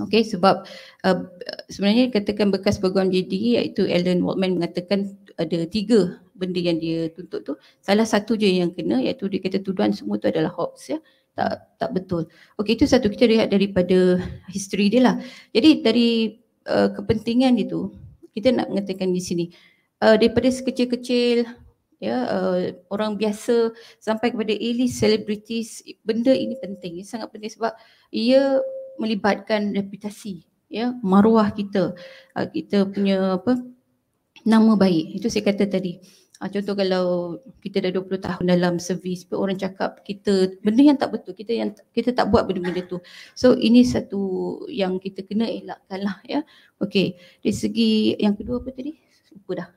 Speaker 3: Okey sebab uh, sebenarnya katakan bekas peguam JD iaitu Alan Waldman mengatakan ada tiga benda yang dia tuntut tu salah satu je yang kena iaitu dia kata tuduhan semua tu adalah hoax ya tak tak betul. Okey itu satu kita lihat daripada history dia lah. Jadi dari uh, kepentingan itu kita nak mengatakan di sini uh, daripada sekecil-kecil ya uh, orang biasa sampai kepada elite celebrities benda ini penting ini sangat penting sebab ia melibatkan reputasi ya maruah kita uh, kita punya apa nama baik itu saya kata tadi Ha, contoh kalau kita dah 20 tahun dalam servis, orang cakap kita benda yang tak betul, kita yang kita tak buat benda-benda tu. So ini satu yang kita kena elakkan lah ya. Okey, dari segi yang kedua apa tadi? Lupa dah.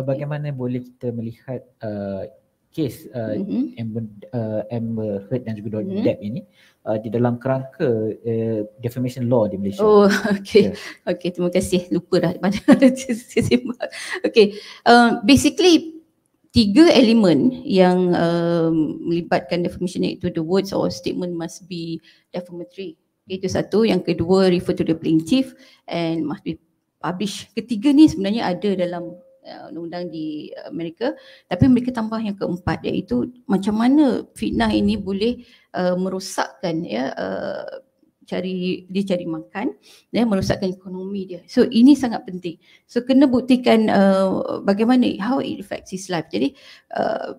Speaker 1: Eh, bagaimana boleh kita melihat eh, kes uh, mm-hmm. Amber, uh, Amber Heard dan juga mm-hmm. Depp ini uh, di dalam kerangka uh, defamation law di Malaysia. Oh, okay. Yeah.
Speaker 3: Okay, terima kasih. Lupa dah mana ada Okay, um, basically tiga elemen yang um, melibatkan defamation itu the words or statement must be defamatory. Okay, itu satu. Yang kedua refer to the plaintiff and must be publish. Ketiga ni sebenarnya ada dalam Uh, undang-undang di uh, Amerika tapi mereka tambah yang keempat iaitu macam mana fitnah ini boleh uh, merosakkan ya uh, cari dia cari makan ya merosakkan ekonomi dia so ini sangat penting so kena buktikan uh, bagaimana how it affects his life jadi uh,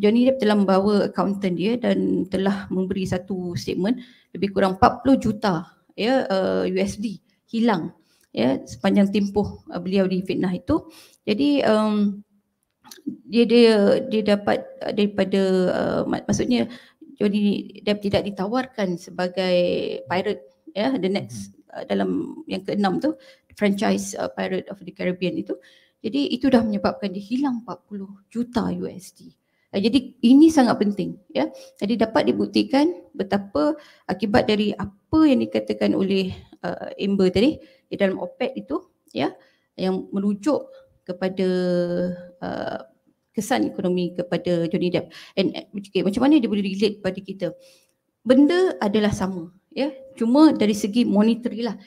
Speaker 3: Johnny Depp telah membawa accountant dia dan telah memberi satu statement lebih kurang 40 juta ya uh, USD hilang ya sepanjang tempoh uh, beliau di fitnah itu jadi um, dia dia dia dapat uh, daripada uh, maksudnya jadi dia tidak ditawarkan sebagai pirate ya the mhm. next hmm. uh, dalam yang keenam tu franchise uh, pirate of the caribbean itu jadi itu dah menyebabkan dia hilang 40 juta USD Eh, jadi ini sangat penting ya. Jadi dapat dibuktikan betapa akibat dari apa yang dikatakan oleh uh, Amber tadi di dalam OPEC itu ya yang merujuk kepada uh, kesan ekonomi kepada Johnny Depp. And okay, macam mana dia boleh relate pada kita? Benda adalah sama ya. Cuma dari segi monetary lah.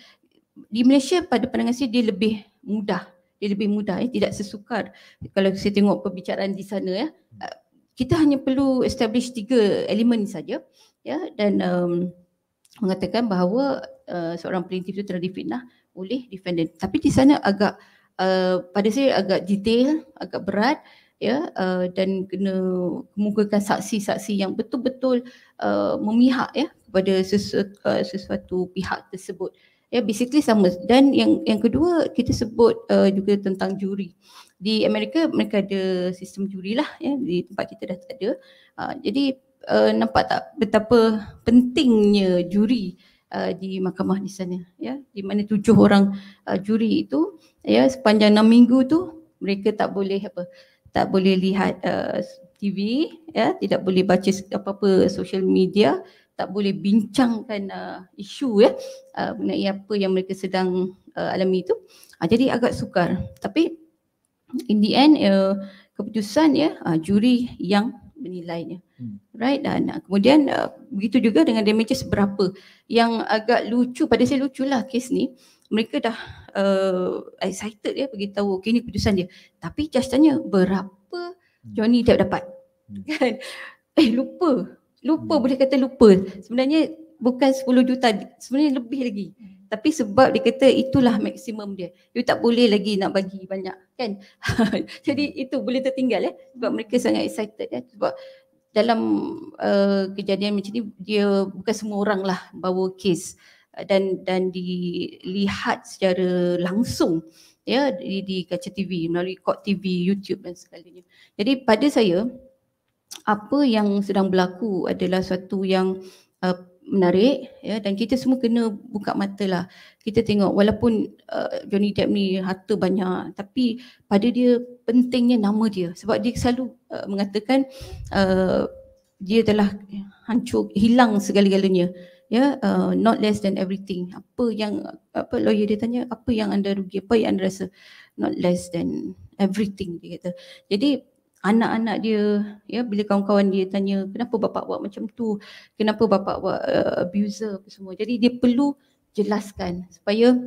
Speaker 3: Di Malaysia pada pandangan saya dia lebih mudah dia lebih mudah eh? tidak sesukar kalau saya tengok perbicaraan di sana ya kita hanya perlu establish tiga elemen saja ya dan um, mengatakan bahawa uh, seorang plaintiff itu telah difitnah oleh defendant tapi di sana agak uh, pada saya agak detail agak berat ya uh, dan kena kemukakan saksi-saksi yang betul-betul uh, memihak ya kepada sesu- uh, sesuatu pihak tersebut ya basically sama dan yang yang kedua kita sebut uh, juga tentang juri di Amerika mereka ada sistem juri lah ya di tempat kita dah tak ada uh, jadi uh, nampak tak betapa pentingnya juri uh, di mahkamah di sana ya di mana tujuh orang uh, juri itu ya sepanjang enam minggu tu mereka tak boleh apa tak boleh lihat uh, TV ya tidak boleh baca apa-apa social media tak boleh bincangkan uh, isu ya uh, mengenai apa yang mereka sedang uh, alami itu uh, ah, jadi agak sukar tapi in the end uh, keputusan ya uh, juri yang menilainya hmm. right dan uh, kemudian uh, begitu juga dengan damages berapa yang agak lucu pada saya luculah kes ni mereka dah uh, excited ya bagi tahu okay, ini keputusan dia tapi judge tanya berapa hmm. Johnny tak dapat hmm. kan eh lupa lupa hmm. boleh kata lupa sebenarnya bukan 10 juta sebenarnya lebih lagi hmm tapi sebab dia kata itulah maksimum dia you tak boleh lagi nak bagi banyak kan jadi itu boleh tertinggal ya eh? sebab hmm. mereka sangat excited ya eh? sebab dalam uh, kejadian macam ni dia bukan semua orang lah bawa kes dan dan dilihat secara langsung ya di, di kaca TV melalui kot TV YouTube dan sebagainya. Jadi pada saya apa yang sedang berlaku adalah satu yang uh, menarik ya dan kita semua kena buka mata lah kita tengok walaupun uh, Johnny Depp ni harta banyak tapi pada dia pentingnya nama dia sebab dia selalu uh, mengatakan uh, dia telah hancur hilang segala-galanya ya yeah, uh, not less than everything apa yang apa lawyer dia tanya apa yang anda rugi apa yang anda rasa not less than everything dia kata jadi anak-anak dia ya bila kawan-kawan dia tanya kenapa bapa buat macam tu kenapa bapa buat uh, abuser apa semua jadi dia perlu jelaskan supaya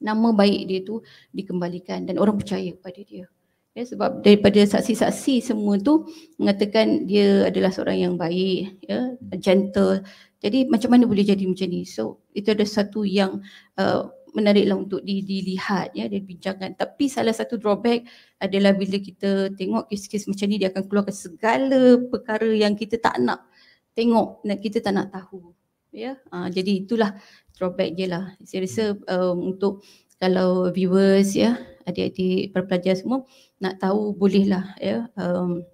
Speaker 3: nama baik dia tu dikembalikan dan orang percaya pada dia ya sebab daripada saksi-saksi semua tu mengatakan dia adalah seorang yang baik ya gentle jadi macam mana boleh jadi macam ni so itu ada satu yang uh, menariklah untuk di, dilihat ya dan bincangkan tapi salah satu drawback adalah bila kita tengok kes-kes macam ni dia akan keluarkan segala perkara yang kita tak nak tengok dan kita tak nak tahu ya uh, jadi itulah drawback je lah saya rasa um, untuk kalau viewers ya adik-adik pelajar semua nak tahu bolehlah ya um,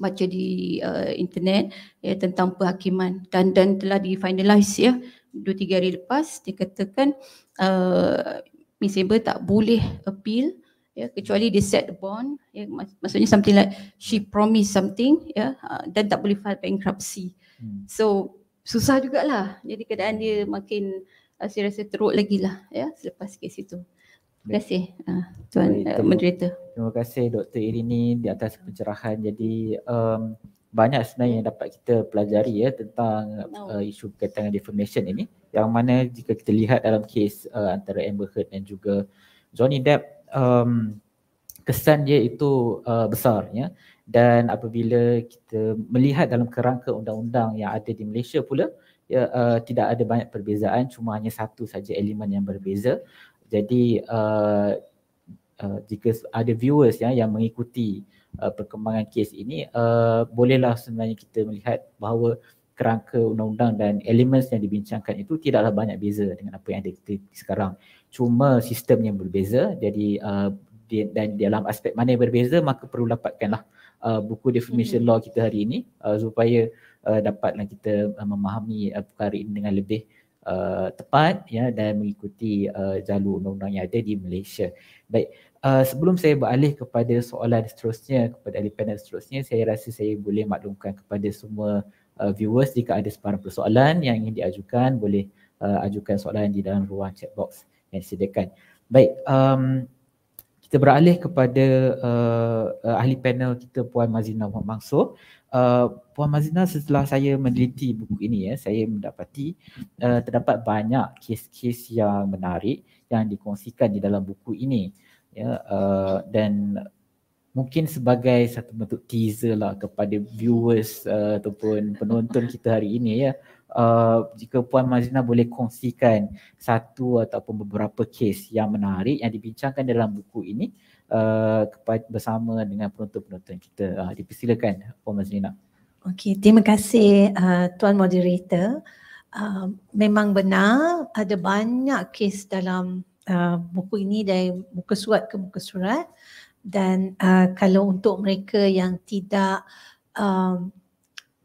Speaker 3: baca di uh, internet ya tentang perhakiman dan dan telah di finalize ya Dua tiga hari lepas dia katakan uh, Miss Abel tak boleh appeal ya kecuali dia set the bond ya mak- maksudnya something like she promise something ya uh, dan tak boleh file bankruptcy hmm. so susah jugalah jadi keadaan dia makin uh, saya rasa teruk lagi lah ya selepas kes itu terima kasih uh,
Speaker 1: tuan uh, moderator terima kasih Dr. Irini di atas pencerahan jadi um, banyak sebenarnya yang dapat kita pelajari ya tentang no. uh, isu berkaitan dengan defamation ini yang mana jika kita lihat dalam kes uh, antara Amber Heard dan juga Johnny Depp um, kesan dia itu uh, besar ya dan apabila kita melihat dalam kerangka undang-undang yang ada di Malaysia pula ya uh, tidak ada banyak perbezaan cuma hanya satu saja elemen yang berbeza jadi uh, uh, jika ada viewers ya yang mengikuti uh, perkembangan kes ini uh, bolehlah sebenarnya kita melihat bahawa kerangka undang-undang dan elemen yang dibincangkan itu tidaklah banyak beza dengan apa yang ada kita sekarang cuma sistemnya berbeza jadi uh, di, dan dalam aspek mana yang berbeza maka perlu dapatkanlah uh, buku defamation hmm. law kita hari ini uh, supaya uh, dapatlah kita uh, memahami uh, perkara ini dengan lebih Uh, tepat ya dan mengikuti uh, jalur undang-undang yang ada di Malaysia. Baik, Eh, sebelum saya beralih kepada soalan seterusnya kepada ahli panel seterusnya saya rasa saya boleh maklumkan kepada semua uh, viewers jika ada sebarang persoalan yang ingin diajukan boleh uh, ajukan soalan di dalam ruang chat box yang disediakan. Baik, um, kita beralih kepada uh, ahli panel kita Puan Mazina Muhammad Mangso. Uh, Puan Mazina setelah saya meneliti buku ini ya, saya mendapati uh, terdapat banyak kes-kes yang menarik yang dikongsikan di dalam buku ini. Uh, ya uh, dan mungkin sebagai satu bentuk teaser lah kepada viewers uh, ataupun penonton kita hari ini ya Uh, jika Puan Mazina boleh kongsikan satu ataupun beberapa kes yang menarik yang dibincangkan dalam buku ini uh, bersama dengan penonton-penonton kita. Uh, dipersilakan Puan Mazina.
Speaker 2: Okey, terima kasih uh, Tuan Moderator. Uh, memang benar ada banyak kes dalam Uh, buku ini dari muka surat ke muka surat dan uh, kalau untuk mereka yang tidak um,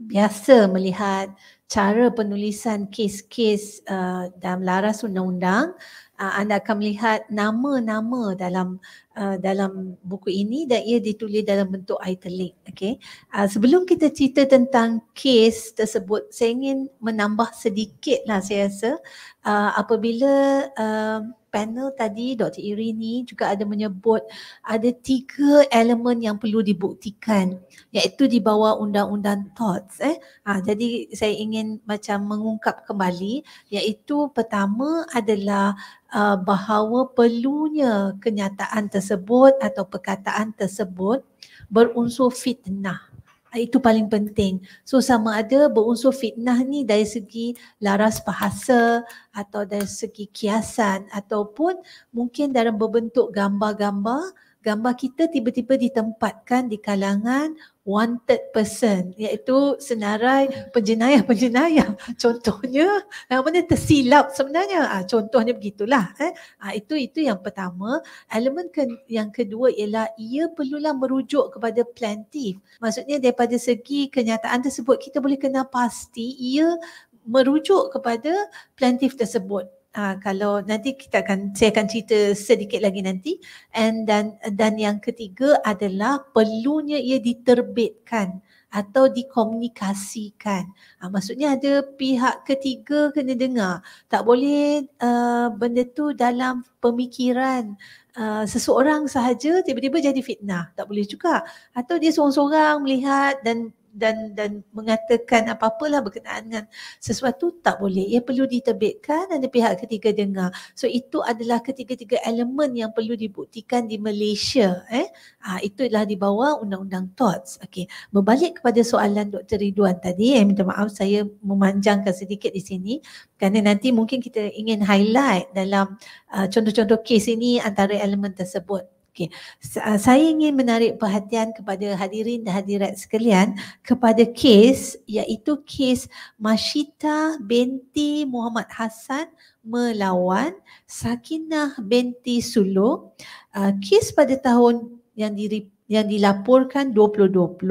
Speaker 2: biasa melihat cara penulisan kes-kes uh, dalam laras undang-undang uh, anda akan melihat nama-nama dalam uh, dalam buku ini dan ia ditulis dalam bentuk italic okey uh, sebelum kita cerita tentang kes tersebut saya ingin menambah sedikitlah saya rasa uh, apabila uh, panel tadi Dr. Irini juga ada menyebut ada tiga elemen yang perlu dibuktikan iaitu di bawah undang-undang thoughts eh. Ha, jadi saya ingin macam mengungkap kembali iaitu pertama adalah uh, bahawa perlunya kenyataan tersebut atau perkataan tersebut berunsur fitnah Ah, itu paling penting. So sama ada berunsur fitnah ni dari segi laras bahasa atau dari segi kiasan ataupun mungkin dalam berbentuk gambar-gambar, gambar kita tiba-tiba ditempatkan di kalangan wanted person iaitu senarai penjenayah-penjenayah contohnya yang mana tersilap sebenarnya ah ha, contohnya begitulah eh ha, itu itu yang pertama elemen ke, yang kedua ialah ia perlulah merujuk kepada plaintif maksudnya daripada segi kenyataan tersebut kita boleh kenal pasti ia merujuk kepada plaintif tersebut uh, kalau nanti kita akan saya akan cerita sedikit lagi nanti and dan dan yang ketiga adalah perlunya ia diterbitkan atau dikomunikasikan. Ha, maksudnya ada pihak ketiga kena dengar. Tak boleh uh, benda tu dalam pemikiran uh, seseorang sahaja tiba-tiba jadi fitnah. Tak boleh juga. Atau dia seorang-seorang melihat dan dan dan mengatakan apa-apalah berkenaan dengan sesuatu tak boleh ia perlu diterbitkan dan pihak ketiga dengar so itu adalah ketiga-tiga elemen yang perlu dibuktikan di Malaysia eh ha, itulah di bawah undang-undang TOTS okey berbalik kepada soalan Dr Ridwan tadi eh, minta maaf saya memanjangkan sedikit di sini kerana nanti mungkin kita ingin highlight dalam uh, contoh-contoh kes ini antara elemen tersebut Okay. Ah, saya ingin menarik perhatian kepada hadirin dan hadirat sekalian kepada kes iaitu kes Mashita binti Muhammad Hassan melawan Sakinah binti Sulu. Uh, ah, kes pada tahun yang direport yang dilaporkan 2020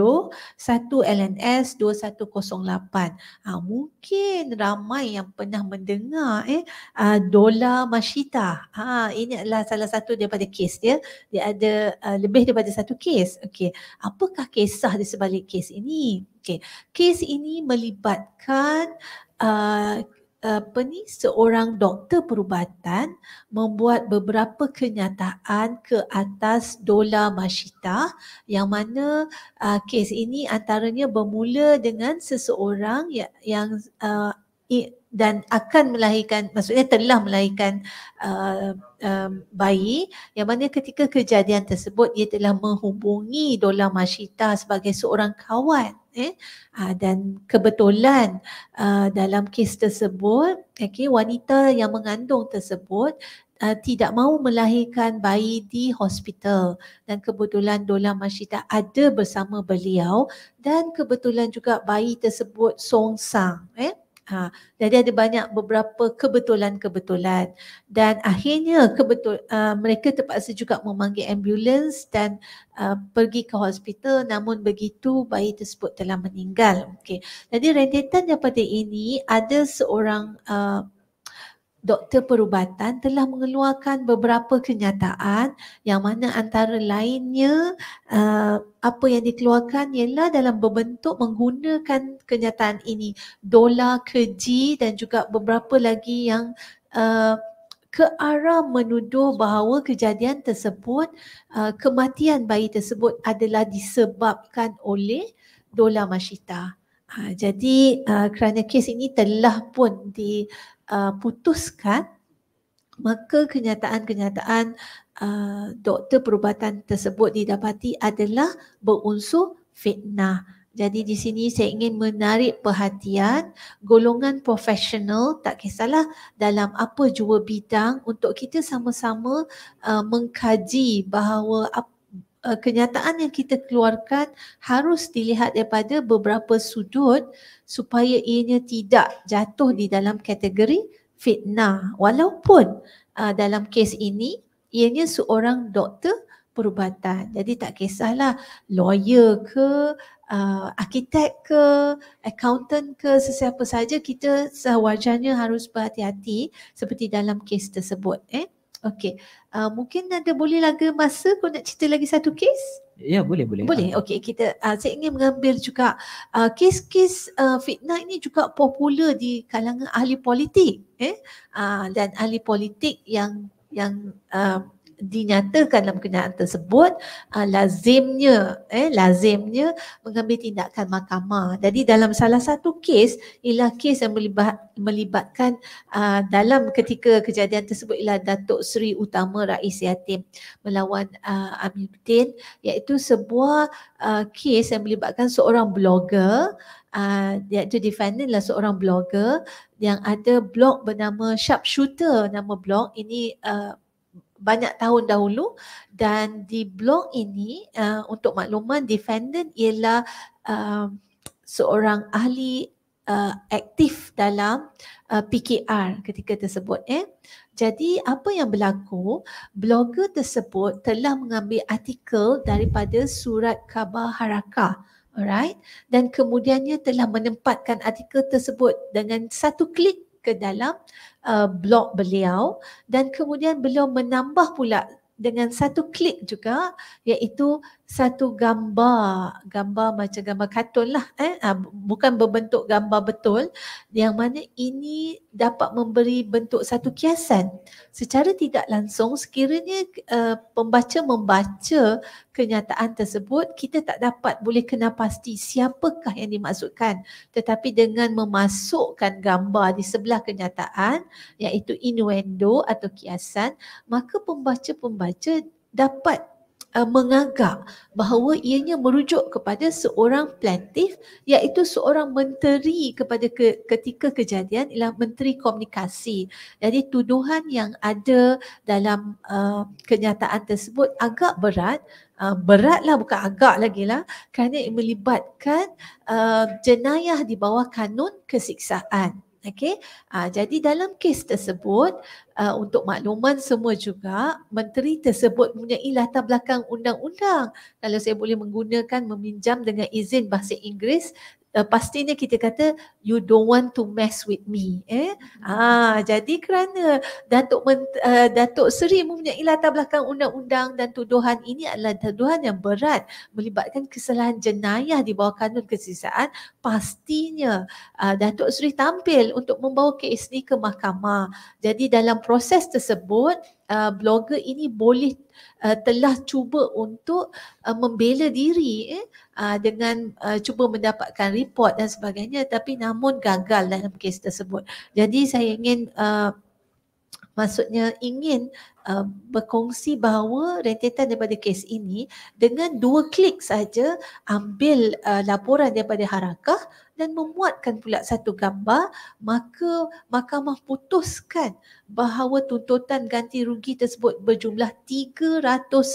Speaker 2: satu LNS 2108. Ah mungkin ramai yang pernah mendengar eh uh, ah, dolar Mashita. Ha ini adalah salah satu daripada kes dia. Dia ada uh, lebih daripada satu kes. Okey. Apakah kisah di sebalik kes ini? Okey. Kes ini melibatkan uh, apa ni seorang doktor perubatan membuat beberapa kenyataan ke atas Dola Mashita yang mana uh, kes ini antaranya bermula dengan seseorang ya, yang, yang uh, i, dan akan melahirkan maksudnya telah melahirkan uh, um, bayi yang mana ketika kejadian tersebut dia telah menghubungi Dola Mashita sebagai seorang kawan eh uh, dan kebetulan uh, dalam kes tersebut okey wanita yang mengandung tersebut Uh, tidak mahu melahirkan bayi di hospital dan kebetulan Dola Masyidah ada bersama beliau dan kebetulan juga bayi tersebut songsang eh Ha, jadi ada banyak beberapa kebetulan-kebetulan dan akhirnya kebetul uh, mereka terpaksa juga memanggil ambulans dan uh, pergi ke hospital namun begitu bayi tersebut telah meninggal. Okey. Jadi rentetan daripada ini ada seorang uh, doktor perubatan telah mengeluarkan beberapa kenyataan yang mana antara lainnya uh, apa yang dikeluarkan ialah dalam berbentuk menggunakan kenyataan ini dolar keji dan juga beberapa lagi yang uh, ke arah menuduh bahawa kejadian tersebut uh, kematian bayi tersebut adalah disebabkan oleh dolar masyita. Uh, jadi uh, kerana kes ini telah pun di uh, putuskan maka kenyataan-kenyataan uh, doktor perubatan tersebut didapati adalah berunsur fitnah. Jadi di sini saya ingin menarik perhatian golongan profesional tak kisahlah dalam apa jua bidang untuk kita sama-sama uh, mengkaji bahawa apa uh, kenyataan yang kita keluarkan harus dilihat daripada beberapa sudut supaya ianya tidak jatuh di dalam kategori fitnah walaupun uh, dalam kes ini ianya seorang doktor perubatan jadi tak kisahlah lawyer ke uh, arkitek ke accountant ke sesiapa saja kita sewajarnya harus berhati-hati seperti dalam kes tersebut eh Okey. Uh, mungkin ada boleh lagi masa kau nak cerita lagi satu kes?
Speaker 1: Ya, boleh boleh. Boleh. Ah.
Speaker 2: Okey, kita uh, saya ingin mengambil juga uh, kes-kes uh, fitnah ini juga popular di kalangan ahli politik, eh? Uh, dan ahli politik yang yang uh, dinyatakan dalam kenyataan tersebut uh, lazimnya eh lazimnya mengambil tindakan mahkamah. Jadi dalam salah satu kes ialah kes yang melibat, melibatkan uh, dalam ketika kejadian tersebut ialah Datuk Seri Utama Rais Yatim melawan uh, ah, Amir Putin iaitu sebuah uh, kes yang melibatkan seorang blogger uh, iaitu defendant lah seorang blogger yang ada blog bernama Sharpshooter nama blog ini uh, banyak tahun dahulu dan di blog ini uh, untuk makluman defendant ialah uh, seorang ahli Uh, aktif dalam uh, PKR ketika tersebut eh. Jadi apa yang berlaku, blogger tersebut telah mengambil artikel daripada surat khabar Haraka. Alright? Dan kemudiannya telah menempatkan artikel tersebut dengan satu klik ke dalam uh, blog beliau dan kemudian beliau menambah pula dengan satu klik juga iaitu satu gambar, gambar macam gambar kartun lah eh, ah, bukan berbentuk gambar betul yang mana ini dapat memberi bentuk satu kiasan secara tidak langsung sekiranya uh, pembaca membaca kenyataan tersebut kita tak dapat boleh kenal pasti siapakah yang dimaksudkan tetapi dengan memasukkan gambar di sebelah kenyataan iaitu innuendo atau kiasan maka pembaca-pembaca dapat uh, menganggap bahawa ianya merujuk kepada seorang plaintif iaitu seorang menteri kepada ke, ketika kejadian ialah menteri komunikasi. Jadi tuduhan yang ada dalam uh, kenyataan tersebut agak berat Uh, beratlah bukan agak lagi lah kerana melibatkan uh, jenayah di bawah kanun kesiksaan Okey, uh, jadi dalam kes tersebut uh, untuk makluman semua juga menteri tersebut mempunyai latar belakang undang-undang. Kalau saya boleh menggunakan meminjam dengan izin bahasa Inggeris uh, pastinya kita kata you don't want to mess with me eh mm-hmm. ah jadi kerana datuk Ment- uh, eh, datuk seri mempunyai latar belakang undang-undang dan tuduhan ini adalah tuduhan yang berat melibatkan kesalahan jenayah di bawah kanun kesiksaan pastinya uh, datuk seri tampil untuk membawa kes ni ke mahkamah jadi dalam proses tersebut uh, blogger ini boleh uh, telah cuba untuk uh, membela diri eh, uh, dengan uh, cuba mendapatkan report dan sebagainya tapi namun gagal dalam kes tersebut. Jadi saya ingin uh, Maksudnya ingin uh, berkongsi bahawa rentetan daripada kes ini dengan dua klik saja ambil uh, laporan daripada harakah dan memuatkan pula satu gambar maka mahkamah putuskan bahawa tuntutan ganti rugi tersebut berjumlah 300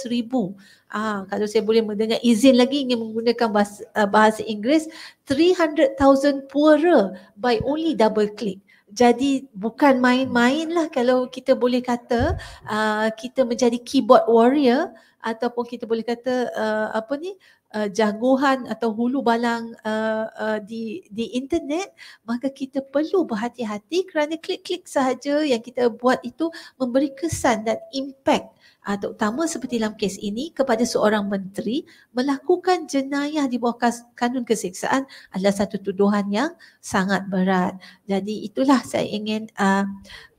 Speaker 2: ribu ah, kalau saya boleh mendengar izin lagi ingin menggunakan bahasa, eh, bahasa Inggeris 300,000 poorer by only double click jadi bukan main-main lah kalau kita boleh kata uh, kita menjadi keyboard warrior ataupun kita boleh kata uh, apa ni uh, jagohan atau hulu balang uh, uh, di di internet maka kita perlu berhati-hati kerana klik-klik sahaja yang kita buat itu memberi kesan dan impact uh, terutama seperti dalam kes ini kepada seorang menteri melakukan jenayah di bawah kas, kanun keseksaan adalah satu tuduhan yang sangat berat jadi itulah saya ingin uh,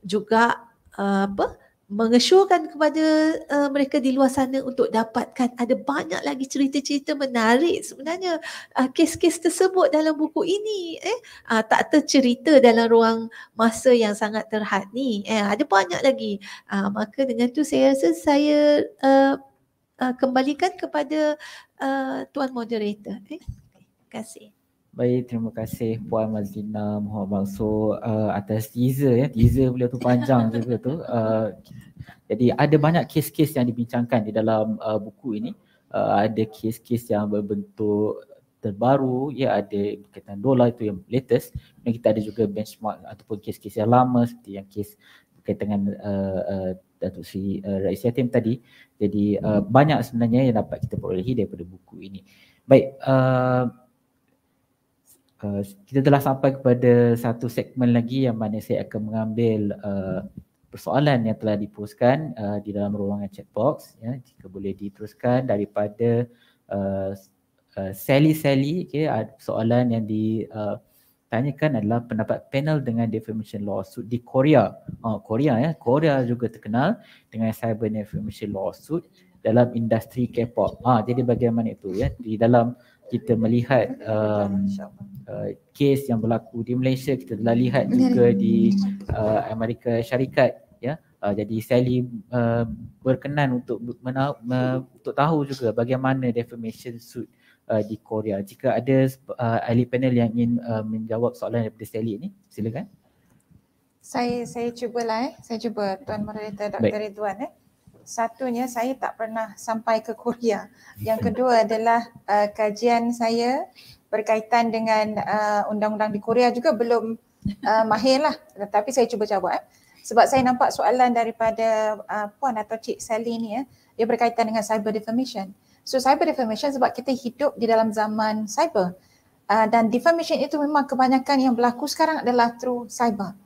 Speaker 2: juga uh, apa uh, mengesyorkan kepada uh, mereka di luar sana untuk dapatkan ada banyak lagi cerita-cerita menarik sebenarnya uh, kes-kes tersebut dalam buku ini eh uh, tak tercerita dalam ruang masa yang sangat terhad ni eh ada banyak lagi uh, maka dengan tu saya rasa saya uh, uh, kembalikan kepada uh, tuan moderator eh terima kasih
Speaker 1: Baik, terima kasih Puan Mazlina Mohd Mansur uh, atas teaser ya. Teaser beliau tu panjang juga tu. Uh, jadi ada banyak kes-kes yang dibincangkan di dalam uh, buku ini. Uh, ada kes-kes yang berbentuk terbaru, ya ada berkaitan dolar itu yang latest. Dan kita ada juga benchmark ataupun kes-kes yang lama seperti yang kes berkaitan dengan uh, uh, Datuk Sri uh, Rais Yatim tadi. Jadi uh, banyak sebenarnya yang dapat kita perolehi daripada buku ini. Baik, uh, Eh, kita telah sampai kepada satu segmen lagi yang mana saya akan mengambil uh, persoalan yang telah dipostkan uh, di dalam ruangan chat box ya jika boleh diteruskan daripada Sally uh, uh, Sally okay soalan yang ditanyakan adalah pendapat panel dengan defamation lawsuit di Korea. Uh, Korea ya Korea juga terkenal dengan cyber defamation lawsuit dalam industri K-pop. Ah jadi bagaimana itu ya di dalam kita melihat um, uh, kes yang berlaku di Malaysia kita telah lihat juga di uh, Amerika Syarikat ya yeah? uh, jadi Sally uh, berkenan untuk mena- me- untuk tahu juga bagaimana defamation suit uh, di Korea jika ada uh, ahli panel yang ingin uh, menjawab soalan daripada Sally ini silakan
Speaker 4: saya saya cubalah eh saya cuba tuan moderator Dr Ridwan eh satunya saya tak pernah sampai ke Korea. Yang kedua adalah uh, kajian saya berkaitan dengan uh, undang-undang di Korea juga belum uh, mahir lah. Tetapi saya cuba jawab. Eh. Sebab saya nampak soalan daripada uh, Puan atau Cik Sally ni ya. Eh, dia berkaitan dengan cyber defamation. So cyber defamation sebab kita hidup di dalam zaman cyber. Uh, dan defamation itu memang kebanyakan yang berlaku sekarang adalah through cyber.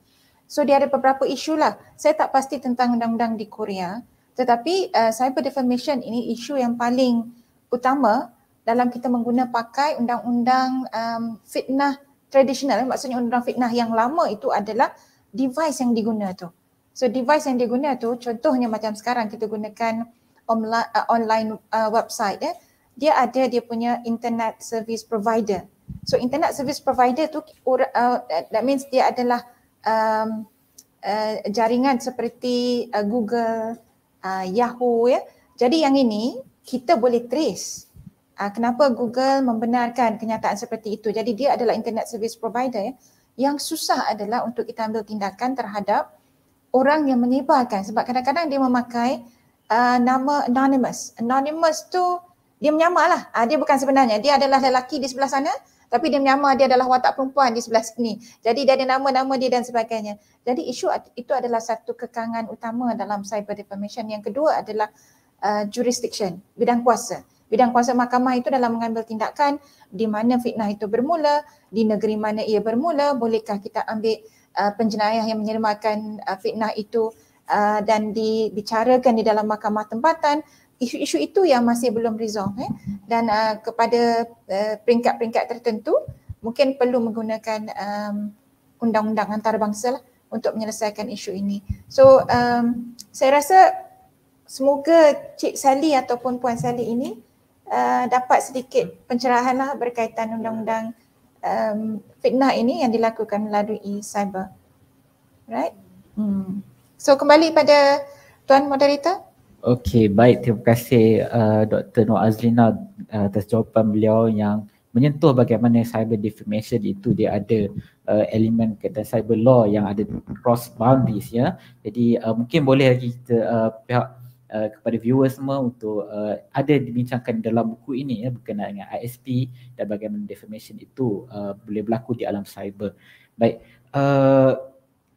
Speaker 4: So dia ada beberapa isu lah. Saya tak pasti tentang undang-undang di Korea. Tetapi uh, eh, cyber defamation ini isu yang paling utama dalam kita menggunakan pakai undang-undang um, fitnah tradisional. Maksudnya undang-undang fitnah yang lama itu adalah device yang diguna tu. So device yang diguna tu contohnya macam sekarang kita gunakan eh, online, uh, eh, online uh, website ya. Eh, dia ada dia punya internet service provider. So internet service provider tu or, uh, that means dia adalah um, uh, jaringan seperti uh, Google, uh, Yahoo ya. Jadi yang ini kita boleh trace uh, kenapa Google membenarkan kenyataan seperti itu. Jadi dia adalah internet service provider ya. Yang susah adalah untuk kita ambil tindakan terhadap orang yang menyebarkan sebab kadang-kadang dia memakai uh, nama anonymous. Anonymous tu dia menyamalah. Uh, dia bukan sebenarnya. Dia adalah lelaki di sebelah sana tapi dia menyamar dia adalah watak perempuan di sebelah sini. Jadi dia ada nama-nama dia dan sebagainya. Jadi isu itu adalah satu kekangan utama dalam cyber defamation. Yang kedua adalah uh, jurisdiction, bidang kuasa. Bidang kuasa mahkamah itu dalam mengambil tindakan di mana fitnah itu bermula, di negeri mana ia bermula, bolehkah kita ambil uh, penjenayah yang menyelamatkan uh, fitnah itu uh, dan dibicarakan di dalam mahkamah tempatan isu-isu itu yang masih belum resolve eh? dan uh, kepada uh, peringkat-peringkat tertentu mungkin perlu menggunakan um, undang-undang antarabangsa lah untuk menyelesaikan isu ini. So um, saya rasa semoga Cik Sally ataupun Puan Sally ini uh, dapat sedikit pencerahan lah berkaitan undang-undang um, fitnah ini yang dilakukan melalui cyber. Right? Hmm. So kembali pada Tuan Moderator.
Speaker 1: Okey, baik. Terima kasih uh, Dr. Noor Azlina uh, atas jawapan beliau yang menyentuh bagaimana cyber defamation itu dia ada uh, elemen kata cyber law yang ada cross boundaries ya. Jadi uh, mungkin boleh lagi kita uh, pihak uh, kepada viewers semua untuk uh, ada dibincangkan dalam buku ini ya berkenaan dengan ISP dan bagaimana defamation itu uh, boleh berlaku di alam cyber. Baik. Uh,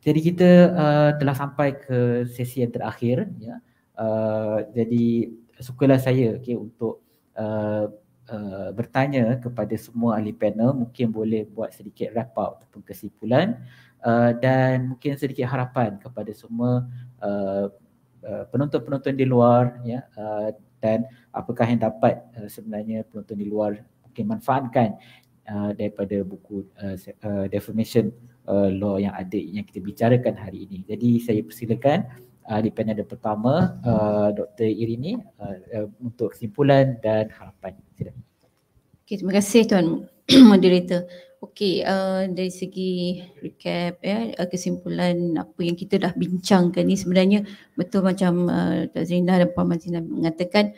Speaker 1: jadi kita uh, telah sampai ke sesi yang terakhir ya. Uh, jadi sukalah saya okay, untuk uh, uh, bertanya kepada semua ahli panel mungkin boleh buat sedikit wrap up ataupun kesimpulan uh, dan mungkin sedikit harapan kepada semua uh, uh, penonton-penonton di luar ya uh, dan apakah yang dapat uh, sebenarnya penonton di luar mungkin manfaatkan Uh, daripada buku uh, uh, defamation uh, law yang ada yang kita bicarakan hari ini. Jadi saya persilakan uh, ahli panel yang pertama uh, ah, Dr. Irini uh, uh, untuk kesimpulan dan harapan. Sila.
Speaker 3: Okay, terima kasih Tuan Moderator. Okey, uh, dari segi recap ya, uh, kesimpulan apa yang kita dah bincangkan ni sebenarnya betul macam uh, Tuan Zainal dan Puan Mazinah mengatakan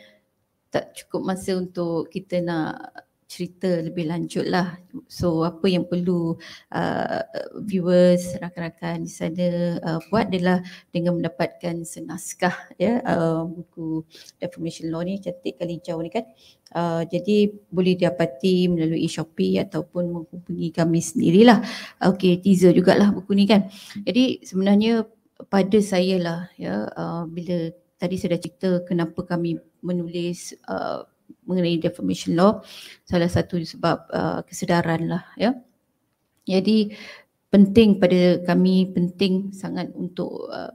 Speaker 3: tak cukup masa untuk kita nak cerita lebih lanjut lah. So apa yang perlu uh, viewers, rakan-rakan di sana uh, buat adalah dengan mendapatkan senaskah ya uh, buku Defamation Law ni cantik kali jauh ni kan. Uh, jadi boleh dapati melalui Shopee ataupun menghubungi kami sendirilah. Okay teaser jugalah buku ni kan. Jadi sebenarnya pada saya lah ya uh, bila tadi saya dah cerita kenapa kami menulis uh, mengenai defamation law salah satu sebab uh, kesedaran lah ya jadi penting pada kami penting sangat untuk uh,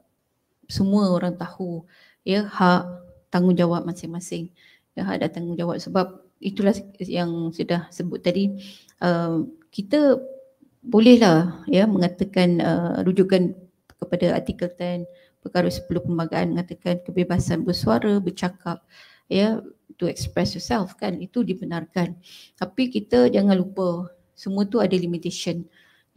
Speaker 3: semua orang tahu ya hak tanggungjawab masing-masing ya hak dan tanggungjawab sebab itulah yang sudah sebut tadi uh, kita bolehlah ya mengatakan uh, rujukan kepada artikel 10 perkara 10 pembagaan mengatakan kebebasan bersuara bercakap ya to express yourself kan itu dibenarkan tapi kita jangan lupa semua tu ada limitation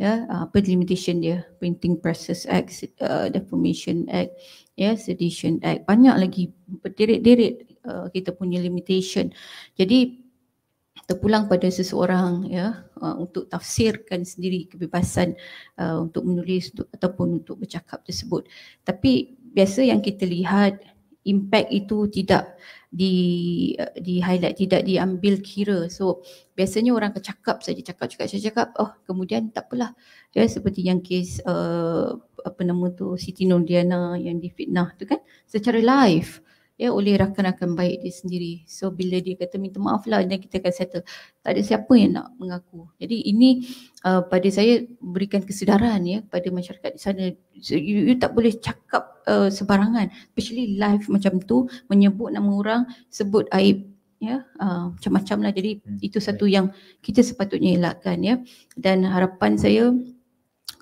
Speaker 3: ya yeah, apa limitation dia printing presses act uh, defamation act ya yeah, sedition act banyak lagi berderet-deret uh, kita punya limitation jadi terpulang pada seseorang ya uh, untuk tafsirkan sendiri kebebasan uh, untuk menulis untuk, ataupun untuk bercakap tersebut tapi biasa yang kita lihat impact itu tidak di eh, di highlight tidak diambil kira so biasanya orang akan cakap saja cakap cakap saja cakap oh kemudian tak apalah ya seperti yang kes uh, apa nama tu Siti Nur Diana yang difitnah tu kan secara live ya oleh rakan-rakan baik dia sendiri. So bila dia kata minta maaf lah dan kita akan settle. Tak ada siapa yang nak mengaku. Jadi ini uh, pada saya berikan kesedaran ya pada masyarakat di sana. So, you, you tak boleh cakap uh, sebarangan. Especially live macam tu menyebut nama orang sebut aib ya uh, macam-macam lah. Jadi hmm. itu satu yang kita sepatutnya elakkan ya. Dan harapan saya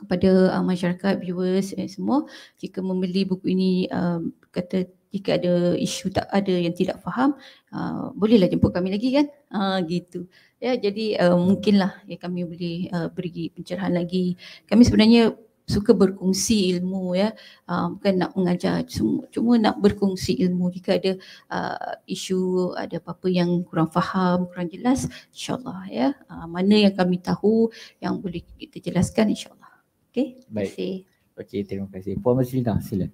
Speaker 3: kepada uh, masyarakat, viewers dan eh, semua jika membeli buku ini uh, kata jika ada isu tak ada yang tidak faham uh, bolehlah jemput kami lagi kan uh, gitu ya jadi uh, mungkinlah ya kami boleh uh, beri pencerahan lagi kami sebenarnya suka berkongsi ilmu ya uh, bukan nak mengajar cuma, cuma nak berkongsi ilmu jika ada uh, isu ada apa-apa yang kurang faham kurang jelas insyaallah ya uh, mana yang kami tahu yang boleh kita jelaskan insyaallah Okay.
Speaker 1: baik okay, terima kasih. Puan Maslina, sila.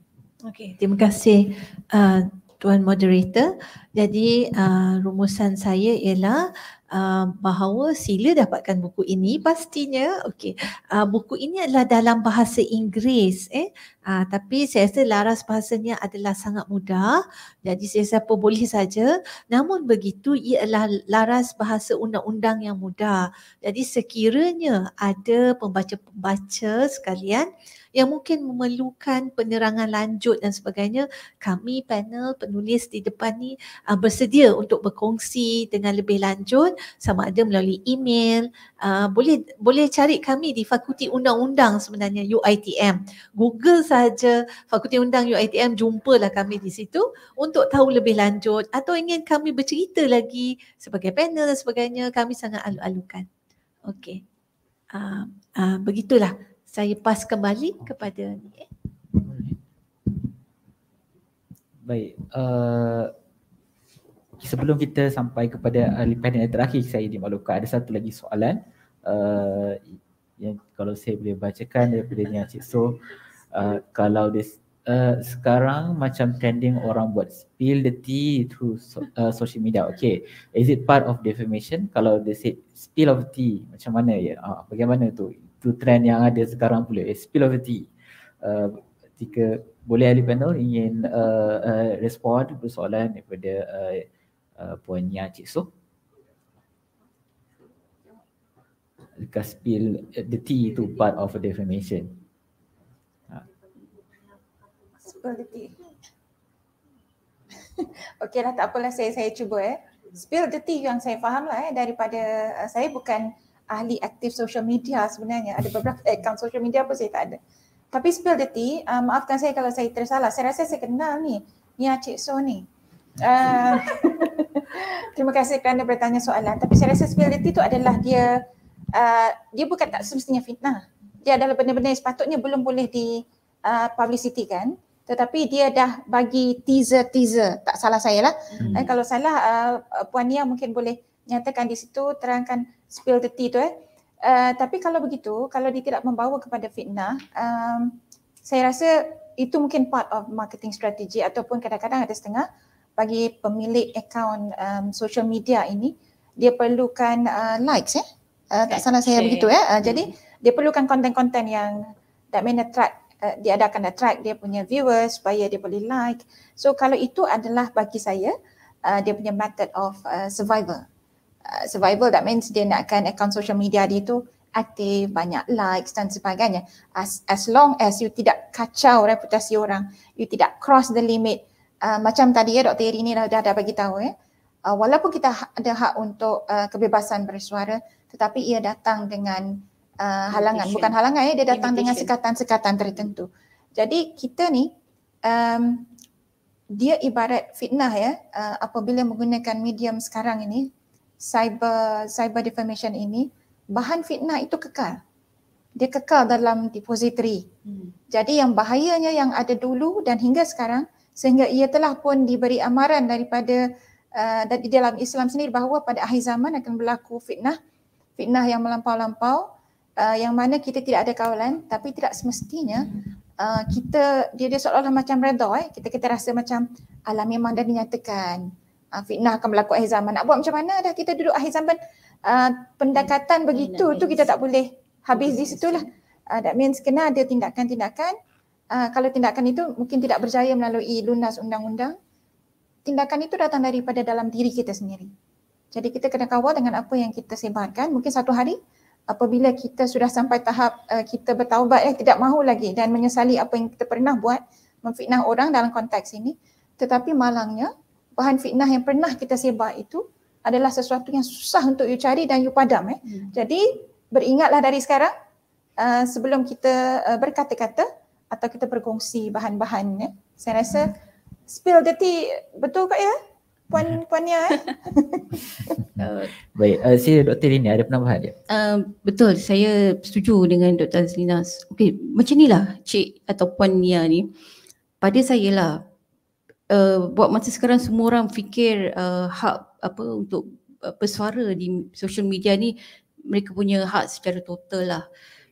Speaker 3: Okey, terima kasih uh, Tuan
Speaker 2: Moderator. Jadi uh, rumusan saya ialah uh, bahawa sila dapatkan buku ini pastinya. Okey, uh, buku ini adalah dalam bahasa Inggeris. Eh, uh, tapi saya rasa laras bahasanya adalah sangat mudah. Jadi siapa boleh saja. Namun begitu ia adalah laras bahasa undang-undang yang mudah. Jadi sekiranya ada pembaca-pembaca sekalian yang mungkin memerlukan penerangan lanjut dan sebagainya, kami panel penulis di depan ni uh, bersedia untuk berkongsi dengan lebih lanjut sama ada melalui email, uh, boleh boleh cari kami di Fakulti Undang-Undang sebenarnya UITM. Google saja Fakulti Undang UITM jumpalah kami di situ untuk tahu lebih lanjut atau ingin kami bercerita lagi sebagai panel dan sebagainya, kami sangat alu-alukan. Okey. Uh, uh, begitulah saya pas kembali kepada ni eh.
Speaker 1: Baik. Uh... Sebelum kita sampai kepada ahli eh, panel yang terakhir saya di dimaklumkan ada satu lagi soalan uh, yang kalau saya boleh bacakan daripada Nia Cik So uh, kalau dia, uh, sekarang macam trending orang buat spill the tea through uh, social media okay is it part of defamation kalau they say spill of tea macam mana ya uh, bagaimana tu itu trend yang ada sekarang pula eh, spill over tea uh, ketika boleh ahli panel ingin uh, uh, respond persoalan daripada uh, uh, Puan Nia Cik So Adakah uh, ha. spill the tea itu part of a defamation?
Speaker 4: Spill the tea. Okeylah tak apalah saya saya cuba eh. Spill the tea yang saya faham lah eh daripada uh, saya bukan ahli aktif social media sebenarnya. Ada beberapa account social media apa saya tak ada. Tapi spill the tea, uh, maafkan saya kalau saya tersalah. Saya rasa saya kenal ni, ni Cik So ni. Uh, terima kasih kerana bertanya soalan. Tapi saya rasa spill the tea tu adalah dia, uh, dia bukan tak semestinya fitnah. Dia adalah benda-benda yang sepatutnya belum boleh di uh, publicity kan. Tetapi dia dah bagi teaser-teaser, tak salah saya lah. Hmm. Eh, kalau salah uh, Puan Nia mungkin boleh nyatakan di situ, terangkan spill the tea tu eh. Uh, tapi kalau begitu, kalau dia tidak membawa kepada fitnah, um, saya rasa itu mungkin part of marketing strategy ataupun kadang-kadang ada setengah bagi pemilik akaun um, social media ini, dia perlukan uh, likes eh. Uh, tak salah saya begitu eh. Uh, hmm. Jadi dia perlukan konten-konten yang that may attract uh, dia ada akan attract dia punya viewers supaya dia boleh like. So kalau itu adalah bagi saya uh, dia punya method of uh, survival. Uh, survival that means dia nak akan account social media dia tu aktif, banyak likes dan sebagainya. As, as long as you tidak kacau reputasi orang, you tidak cross the limit. Uh, macam tadi ya Dr. Eri ni dah, dah, dah bagi tahu ya. Uh, walaupun kita ha-, ada hak untuk uh, kebebasan bersuara tetapi ia datang dengan uh, halangan bukan halangan ya dia datang Imitation. dengan sekatan-sekatan tertentu jadi kita ni um, dia ibarat fitnah ya uh, apabila menggunakan medium sekarang ini cyber cyber defamation ini bahan fitnah itu kekal dia kekal dalam depository hmm. jadi yang bahayanya yang ada dulu dan hingga sekarang sehingga ia telah pun diberi amaran daripada uh, di dalam Islam sendiri bahawa pada akhir zaman akan berlaku fitnah fitnah yang melampau-lampau uh, yang mana kita tidak ada kawalan tapi tidak semestinya uh, kita dia dia seolah-olah macam redha eh kita kita rasa macam alam memang dah dinyatakan uh, fitnah akan berlaku akhir zaman. Nak buat macam mana dah kita duduk akhir zaman uh, pendekatan yeah. begitu yeah. tu kita tak boleh habis yeah. di situ lah. Uh, that means kena ada tindakan-tindakan. Uh, kalau tindakan itu mungkin tidak berjaya melalui lunas undang-undang. Tindakan itu datang daripada dalam diri kita sendiri. Jadi kita kena kawal dengan apa yang kita sebarkan. Mungkin satu hari apabila kita sudah sampai tahap uh, kita bertaubat eh tidak mahu lagi dan menyesali apa yang kita pernah buat memfitnah orang dalam konteks ini tetapi malangnya bahan fitnah yang pernah kita sebar itu adalah sesuatu yang susah untuk you cari dan you padam eh. Hmm. Jadi beringatlah dari sekarang uh, sebelum kita uh, berkata-kata atau kita berkongsi bahan-bahan eh. Saya rasa hmm. spill the tea betul ke ya? Puan hmm. puan ya. Eh?
Speaker 1: Baik, uh, saya Dr. Lina ada penambahan dia.
Speaker 3: Uh, betul, saya setuju dengan Dr. Lina. Okey, macam inilah cik atau puan Nia ni. Pada saya lah uh, buat masa sekarang semua orang fikir uh, hak apa untuk eh, bersuara di social media ni mereka punya hak secara total lah.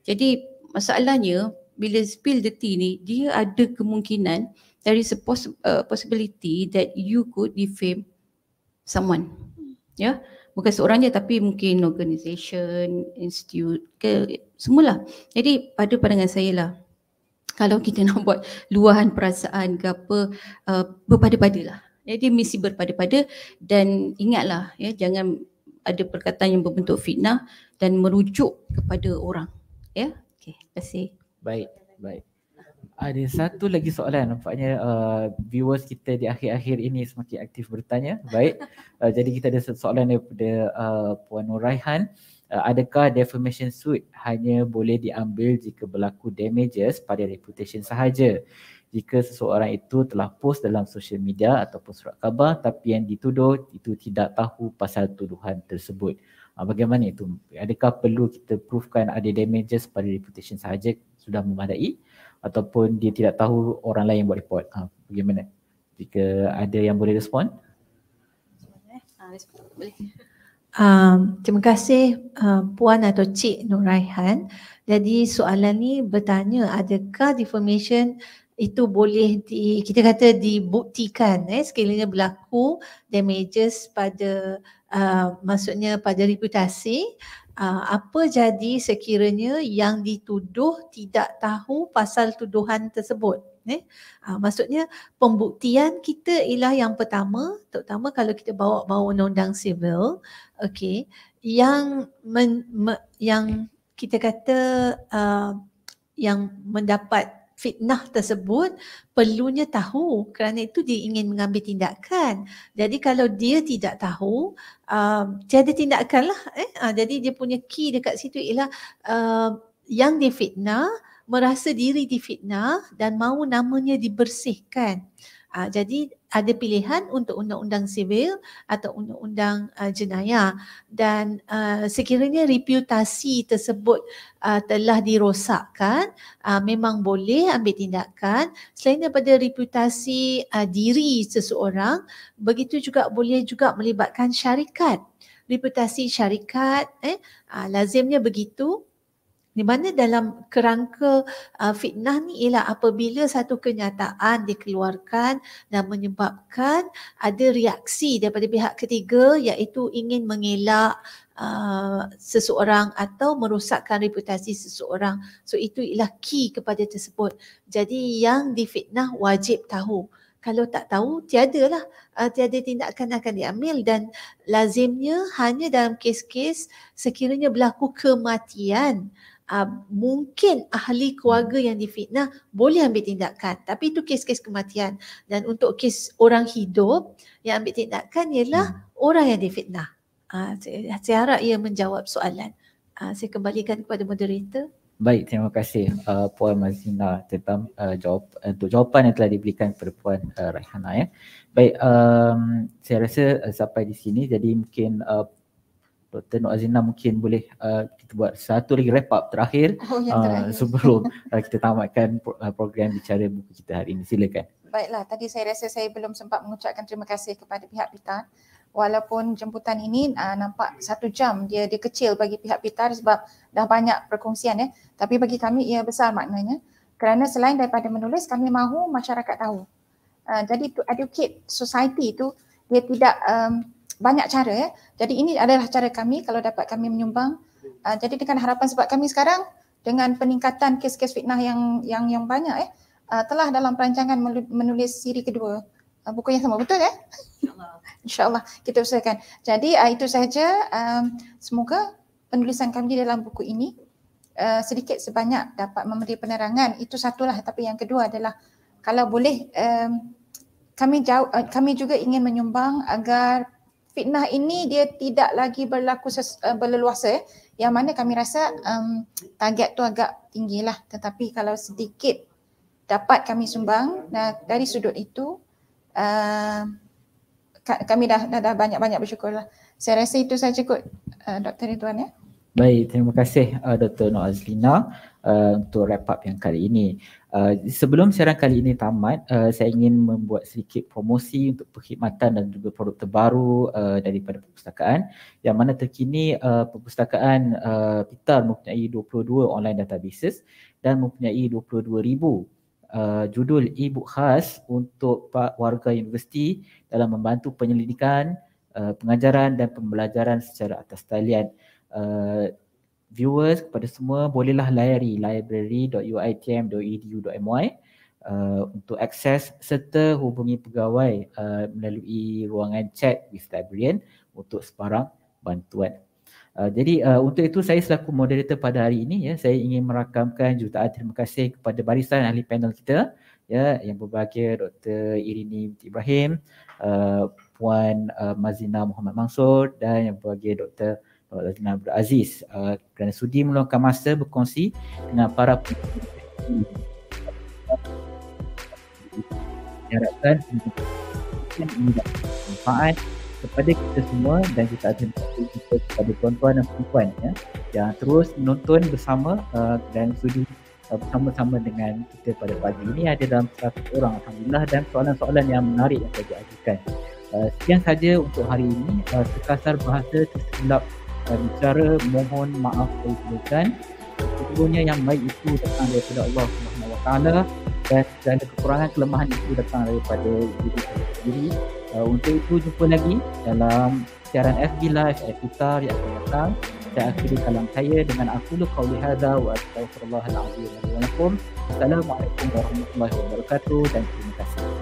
Speaker 3: Jadi masalahnya bila spill the tea ni dia ada kemungkinan there is a poss- uh, possibility that you could defame someone. Ya. Yeah? Bukan seorang je tapi mungkin organisation, institute ke semualah. Jadi pada pandangan saya lah kalau kita nak buat luahan perasaan ke apa uh, berpada-padalah ya dia mesti berpada-pada dan ingatlah ya jangan ada perkataan yang berbentuk fitnah dan merujuk kepada orang ya okey terima kasih
Speaker 1: baik baik ada satu lagi soalan nampaknya uh, viewers kita di akhir-akhir ini semakin aktif bertanya. Baik. Uh, jadi kita ada satu soalan daripada uh, Puan Nur Raihan. Uh, adakah defamation suit hanya boleh diambil jika berlaku damages pada reputation sahaja? Jika seseorang itu telah post dalam social media ataupun surat khabar tapi yang dituduh itu tidak tahu pasal tuduhan tersebut. Uh, bagaimana itu? Adakah perlu kita proofkan ada damages pada reputation sahaja sudah memadai? ataupun dia tidak tahu orang lain buat report. Ha, bagaimana? Jika ada yang boleh respon.
Speaker 2: Ha, um, terima kasih uh, Puan atau Cik Nur Raihan. Jadi soalan ni bertanya adakah deformation itu boleh di, kita kata dibuktikan eh, sekiranya berlaku damages pada Ah, maksudnya pada reputasi uh, apa jadi sekiranya yang dituduh tidak tahu pasal tuduhan tersebut eh uh, maksudnya pembuktian kita ialah yang pertama terutama kalau kita bawa bawa undang-undang sivil okay, yang men, me, yang kita kata uh, yang mendapat fitnah tersebut perlunya tahu kerana itu dia ingin mengambil tindakan. Jadi kalau dia tidak tahu, uh, tiada tindakan lah. Eh? Uh, jadi dia punya key dekat situ ialah uh, yang difitnah, merasa diri difitnah dan mahu namanya dibersihkan. Uh, jadi ada pilihan untuk undang-undang sivil atau undang-undang uh, jenayah dan uh, sekiranya reputasi tersebut uh, telah dirosakkan uh, memang boleh ambil tindakan selain daripada reputasi uh, diri seseorang begitu juga boleh juga melibatkan syarikat reputasi syarikat eh uh, lazimnya begitu di mana dalam kerangka uh, fitnah ni ialah apabila satu kenyataan dikeluarkan dan menyebabkan ada reaksi daripada pihak ketiga iaitu ingin mengelak uh, seseorang atau merosakkan reputasi seseorang. So itu ialah key kepada tersebut. Jadi yang difitnah wajib tahu. Kalau tak tahu, tiadalah. Uh, tiada tindakan akan diambil dan lazimnya hanya dalam kes-kes sekiranya berlaku kematian uh, mungkin ahli keluarga yang difitnah boleh ambil tindakan tapi itu kes-kes kematian dan untuk kes orang hidup yang ambil tindakan ialah hmm. orang yang difitnah uh, saya, harap ia menjawab soalan uh, saya kembalikan kepada moderator
Speaker 1: baik terima kasih uh, puan Mazina tentang uh, jawab untuk jawapan yang telah diberikan kepada puan uh, Raihana ya baik um, saya rasa uh, sampai di sini jadi mungkin uh, Dr. Nur Azina mungkin boleh uh, kita buat satu lagi wrap up terakhir, oh, uh, terakhir. sebelum uh, kita tamatkan uh, program bicara buku kita hari ini. Silakan.
Speaker 4: Baiklah, tadi saya rasa saya belum sempat mengucapkan terima kasih kepada pihak kita, Walaupun jemputan ini uh, nampak satu jam dia dia kecil bagi pihak Pitar sebab dah banyak perkongsian ya. Tapi bagi kami ia besar maknanya kerana selain daripada menulis kami mahu masyarakat tahu. Uh, jadi to educate society itu dia tidak um, banyak cara ya. Jadi ini adalah cara kami kalau dapat kami menyumbang. Uh, jadi dengan harapan sebab kami sekarang dengan peningkatan kes-kes fitnah yang yang yang banyak eh uh, telah dalam perancangan menulis siri kedua. Uh, ah, buku yang sama betul ya? insyaallah insya kita usahakan. Jadi uh, itu sahaja um, semoga penulisan kami di dalam buku ini uh, sedikit sebanyak dapat memberi penerangan. Itu satulah tapi yang kedua adalah kalau boleh um, kami jauh, kami juga ingin menyumbang agar fitnah ini dia tidak lagi berlaku ses, uh, berleluasa eh. yang mana kami rasa um, target tu agak tinggi lah tetapi kalau sedikit dapat kami sumbang nah, dari sudut itu uh, kami dah, dah, banyak-banyak bersyukur lah. Saya rasa itu saja kot uh, eh, Dr. Ridwan ya.
Speaker 1: Baik, terima kasih uh, eh, Dr. Noazlina uh, untuk wrap up yang kali ini. Uh, sebelum siaran kali ini tamat, uh, saya ingin membuat sedikit promosi untuk perkhidmatan dan juga produk terbaru uh, daripada perpustakaan yang mana terkini uh, perpustakaan uh, PITAR mempunyai 22 online databases dan mempunyai 22,000 uh, judul e-book khas untuk warga universiti dalam membantu penyelidikan, uh, pengajaran dan pembelajaran secara atas talian. Uh, viewers kepada semua bolehlah layari library.uitm.edu.my uh, untuk akses serta hubungi pegawai uh, melalui ruangan chat with librarian untuk sebarang bantuan. Uh, jadi uh, untuk itu saya selaku moderator pada hari ini ya saya ingin merakamkan jutaan terima kasih kepada barisan ahli panel kita ya yang berbahagia Dr Irini Ibrahim uh, puan uh, Mazina Muhammad Mansor dan yang berbahagia Dr uh, eh, Latina Abdul Aziz uh, kerana sudi meluangkan masa berkongsi dengan para diharapkan manfaat kepada kita semua dan kita akan kita kepada tuan-tuan dan perempuan ya, yang terus menonton bersama eh, dan sudi bersama-sama dengan kita pada pagi ini ada dalam 100 orang Alhamdulillah dan soalan-soalan yang menarik yang saya ajukan. Uh, sekian saja untuk hari ini. Uh, sekasar bahasa tersilap uh, bicara mohon maaf perbuatan sebetulnya yang baik itu datang daripada Allah Subhanahu Wa Taala dan dan kekurangan kelemahan itu datang daripada diri sendiri uh, untuk itu jumpa lagi dalam siaran FB Live FB Tar yang akan datang saya akhiri kalam saya dengan aku lu qauli wa astaghfirullahal azim assalamualaikum warahmatullahi wabarakatuh dan terima kasih